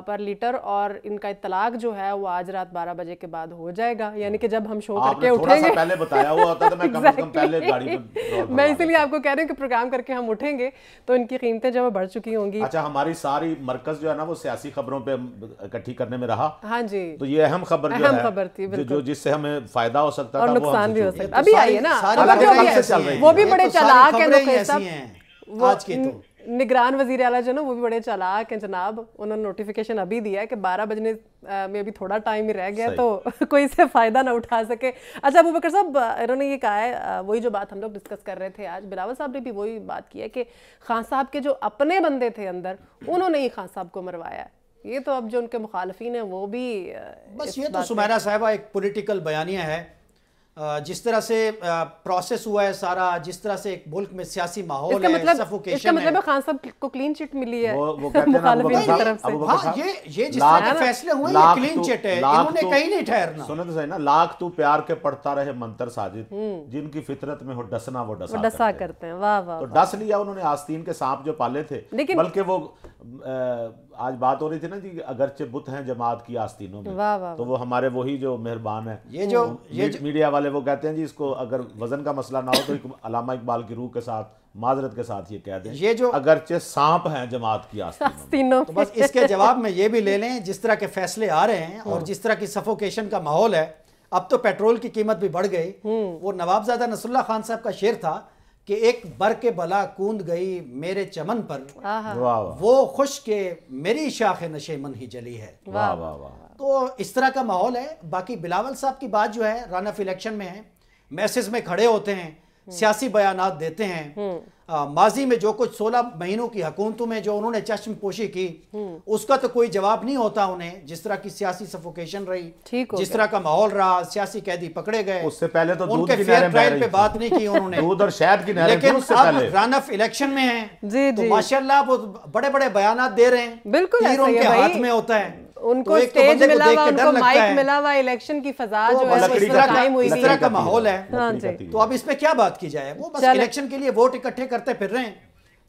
Speaker 1: पर लीटर और इनका इतलाक जो है वो आज रात बारह बजे के बाद हो जाएगा यानी कि जब हम शो करके उठेंगे पहले
Speaker 3: बताया हुआ होता तो मैं कम exactly. कम पहले गाड़ी मैं
Speaker 1: इसीलिए आपको कह रही हूँ कि प्रोग्राम करके हम उठेंगे तो इनकी कीमतें जब बढ़ चुकी होंगी अच्छा
Speaker 3: हमारी सारी मरकज जो है ना वो सियासी खबरों पर इकट्ठी करने में रहा हाँ जी तो ये अहम खबर अहम खबर थी जो जिससे हमें फायदा हो सकता और नुकसान भी हो
Speaker 1: सकता अभी तो आई है ना वो भी तो बड़े चलाक है आज के तो निगरान वजीर अला जो ना वो भी बड़े चालाक हैं जनाब उन्होंने नोटिफिकेशन अभी दिया है कि 12 बजने में अभी थोड़ा टाइम ही रह गया तो [LAUGHS] कोई इससे फ़ायदा ना उठा सके अच्छा अबू बकर साहब इन्होंने ये कहा है वही जो बात हम लोग डिस्कस कर रहे थे आज बिलावल साहब ने भी वही बात की है कि खान साहब के जो अपने बंदे थे अंदर उन्होंने ही खान साहब को मरवाया ये तो अब जो उनके मुखालफी हैं वो भी बस ये तो
Speaker 2: सुमैरा साहबा एक पोलिटिकल बयानिया है जिस तरह से प्रोसेस हुआ है सारा जिस तरह से एक मुल्क में सियासी माहौल है मतलब, इसका मतलब
Speaker 1: है खान साहब को क्लीन चिट मिली है वो, वो हाँ, ये ये जिस तरह के फैसले हुए
Speaker 3: ये क्लीन चिट है इन्होंने कहीं नहीं ठहरना सुनो तो सही ना लाख तू प्यार के पढ़ता रहे मंत्र साजिद हम्म। जिनकी फितरत में हो डसना वो डसा डसा
Speaker 1: करते हैं वाह वाह तो
Speaker 3: डस लिया उन्होंने आस्तीन के सांप जो पाले थे बल्कि वो आज बात हो रही थी ना कि अगरचे बुत हैं जमात की आस्तीनों में वा, वा, तो वो हमारे वही जो मेहरबान है ये जो ये जो, मीडिया वाले वो कहते हैं जी इसको अगर वजन का मसला ना हो तो अलामा इकबाल की रूह के साथ माजरत के साथ ये कह दें ये जो अगरचे सांप हैं जमात की
Speaker 2: आस्तीनों तो बस इसके जवाब में ये भी ले लें जिस तरह के फैसले आ रहे हैं और हाँ। जिस तरह की सफोकेशन का माहौल है अब तो पेट्रोल की कीमत भी बढ़ गई हम्म। वो नवाबजादा नसरुल्ला खान साहब का शेर था कि एक बर के बला कूद गई मेरे चमन पर वो खुश के मेरी शाख नशे मन ही जली है वाह वाह वाह तो इस तरह का माहौल है बाकी बिलावल साहब की बात जो है रन ऑफ इलेक्शन में है मैसेज में खड़े होते हैं हम्म। सियासी बयान देते हैं हम्म। माजी में जो कुछ 16 महीनों की हकूमतों में जो उन्होंने चश्म पोशी की हम्म। उसका तो कोई जवाब नहीं होता उन्हें जिस तरह की सियासी सफोकेशन रही जिस तरह का माहौल रहा सियासी कैदी पकड़े गए उससे
Speaker 3: पहले तो उनके फेयर ट्रायल पे बात नहीं की उन्होंने दूध और शहद की लेकिन अब
Speaker 2: रन ऑफ इलेक्शन में है तो माशाला वो बड़े बड़े बयान दे रहे हैं बिल्कुल हाथ में होता है उनको तो स्टेज तो मिला हुआ उनको माइक
Speaker 1: मिला हुआ इलेक्शन की फजा तो जो है टाइम हुई थी
Speaker 2: का माहौल है हाँ तो अब इस पे क्या बात की जाए वो बस इलेक्शन के लिए वोट इकट्ठे करते फिर रहे हैं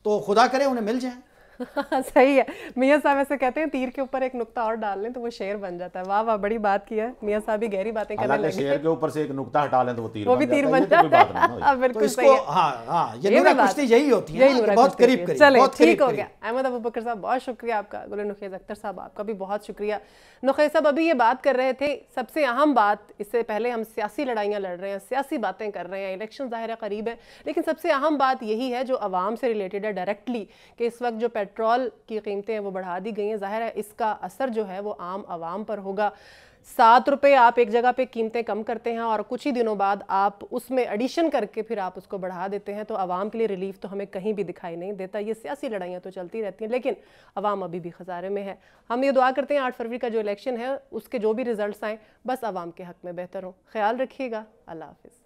Speaker 2: तो खुदा करे उन्हें मिल जाए
Speaker 1: [LAUGHS] सही है मियाँ साहब ऐसे कहते हैं तीर के ऊपर एक नुकता और डाल लें तो वो शेर बन जाता है वाह वाह बड़ी बात की है मियाँ साहब भी गहरी बातें करने लगे शेर
Speaker 3: के ऊपर से एक नुकता हटा लें तो वो तीर वो भी
Speaker 1: तीर बन जाता
Speaker 2: है यही होती है तो बहुत करीब चले ठीक हो गया
Speaker 1: अहमद अबू बकर साहब बहुत शुक्रिया आपका गुल नुखेज अख्तर साहब आपका भी बहुत शुक्रिया नुखेज साहब अभी ये बात कर रहे थे सबसे अहम बात इससे पहले हम सियासी लड़ाइयाँ लड़ रहे हैं सियासी बातें कर रहे हैं इलेक्शन ज़ाहिर करीब है लेकिन सबसे अहम बात यही है जो आवाम से रिलेटेड है डायरेक्टली कि इस वक्त जो पेट्रोल पेट्रोल की कीमतें वो बढ़ा दी गई हैं ज़ाहिर है इसका असर जो है वो आम आवाम पर होगा सात रुपये आप एक जगह पे कीमतें कम करते हैं और कुछ ही दिनों बाद आप उसमें एडिशन करके फिर आप उसको बढ़ा देते हैं तो आवाम के लिए रिलीफ तो हमें कहीं भी दिखाई नहीं देता ये सियासी लड़ाइयाँ तो चलती रहती हैं लेकिन आवाम अभी भी खजारे में है हम ये दुआ करते हैं आठ फरवरी का जो इलेक्शन है उसके जो भी रिजल्ट आएँ बस आवाम के हक में बेहतर हों ख्याल रखिएगा अल्लाह हाफिज़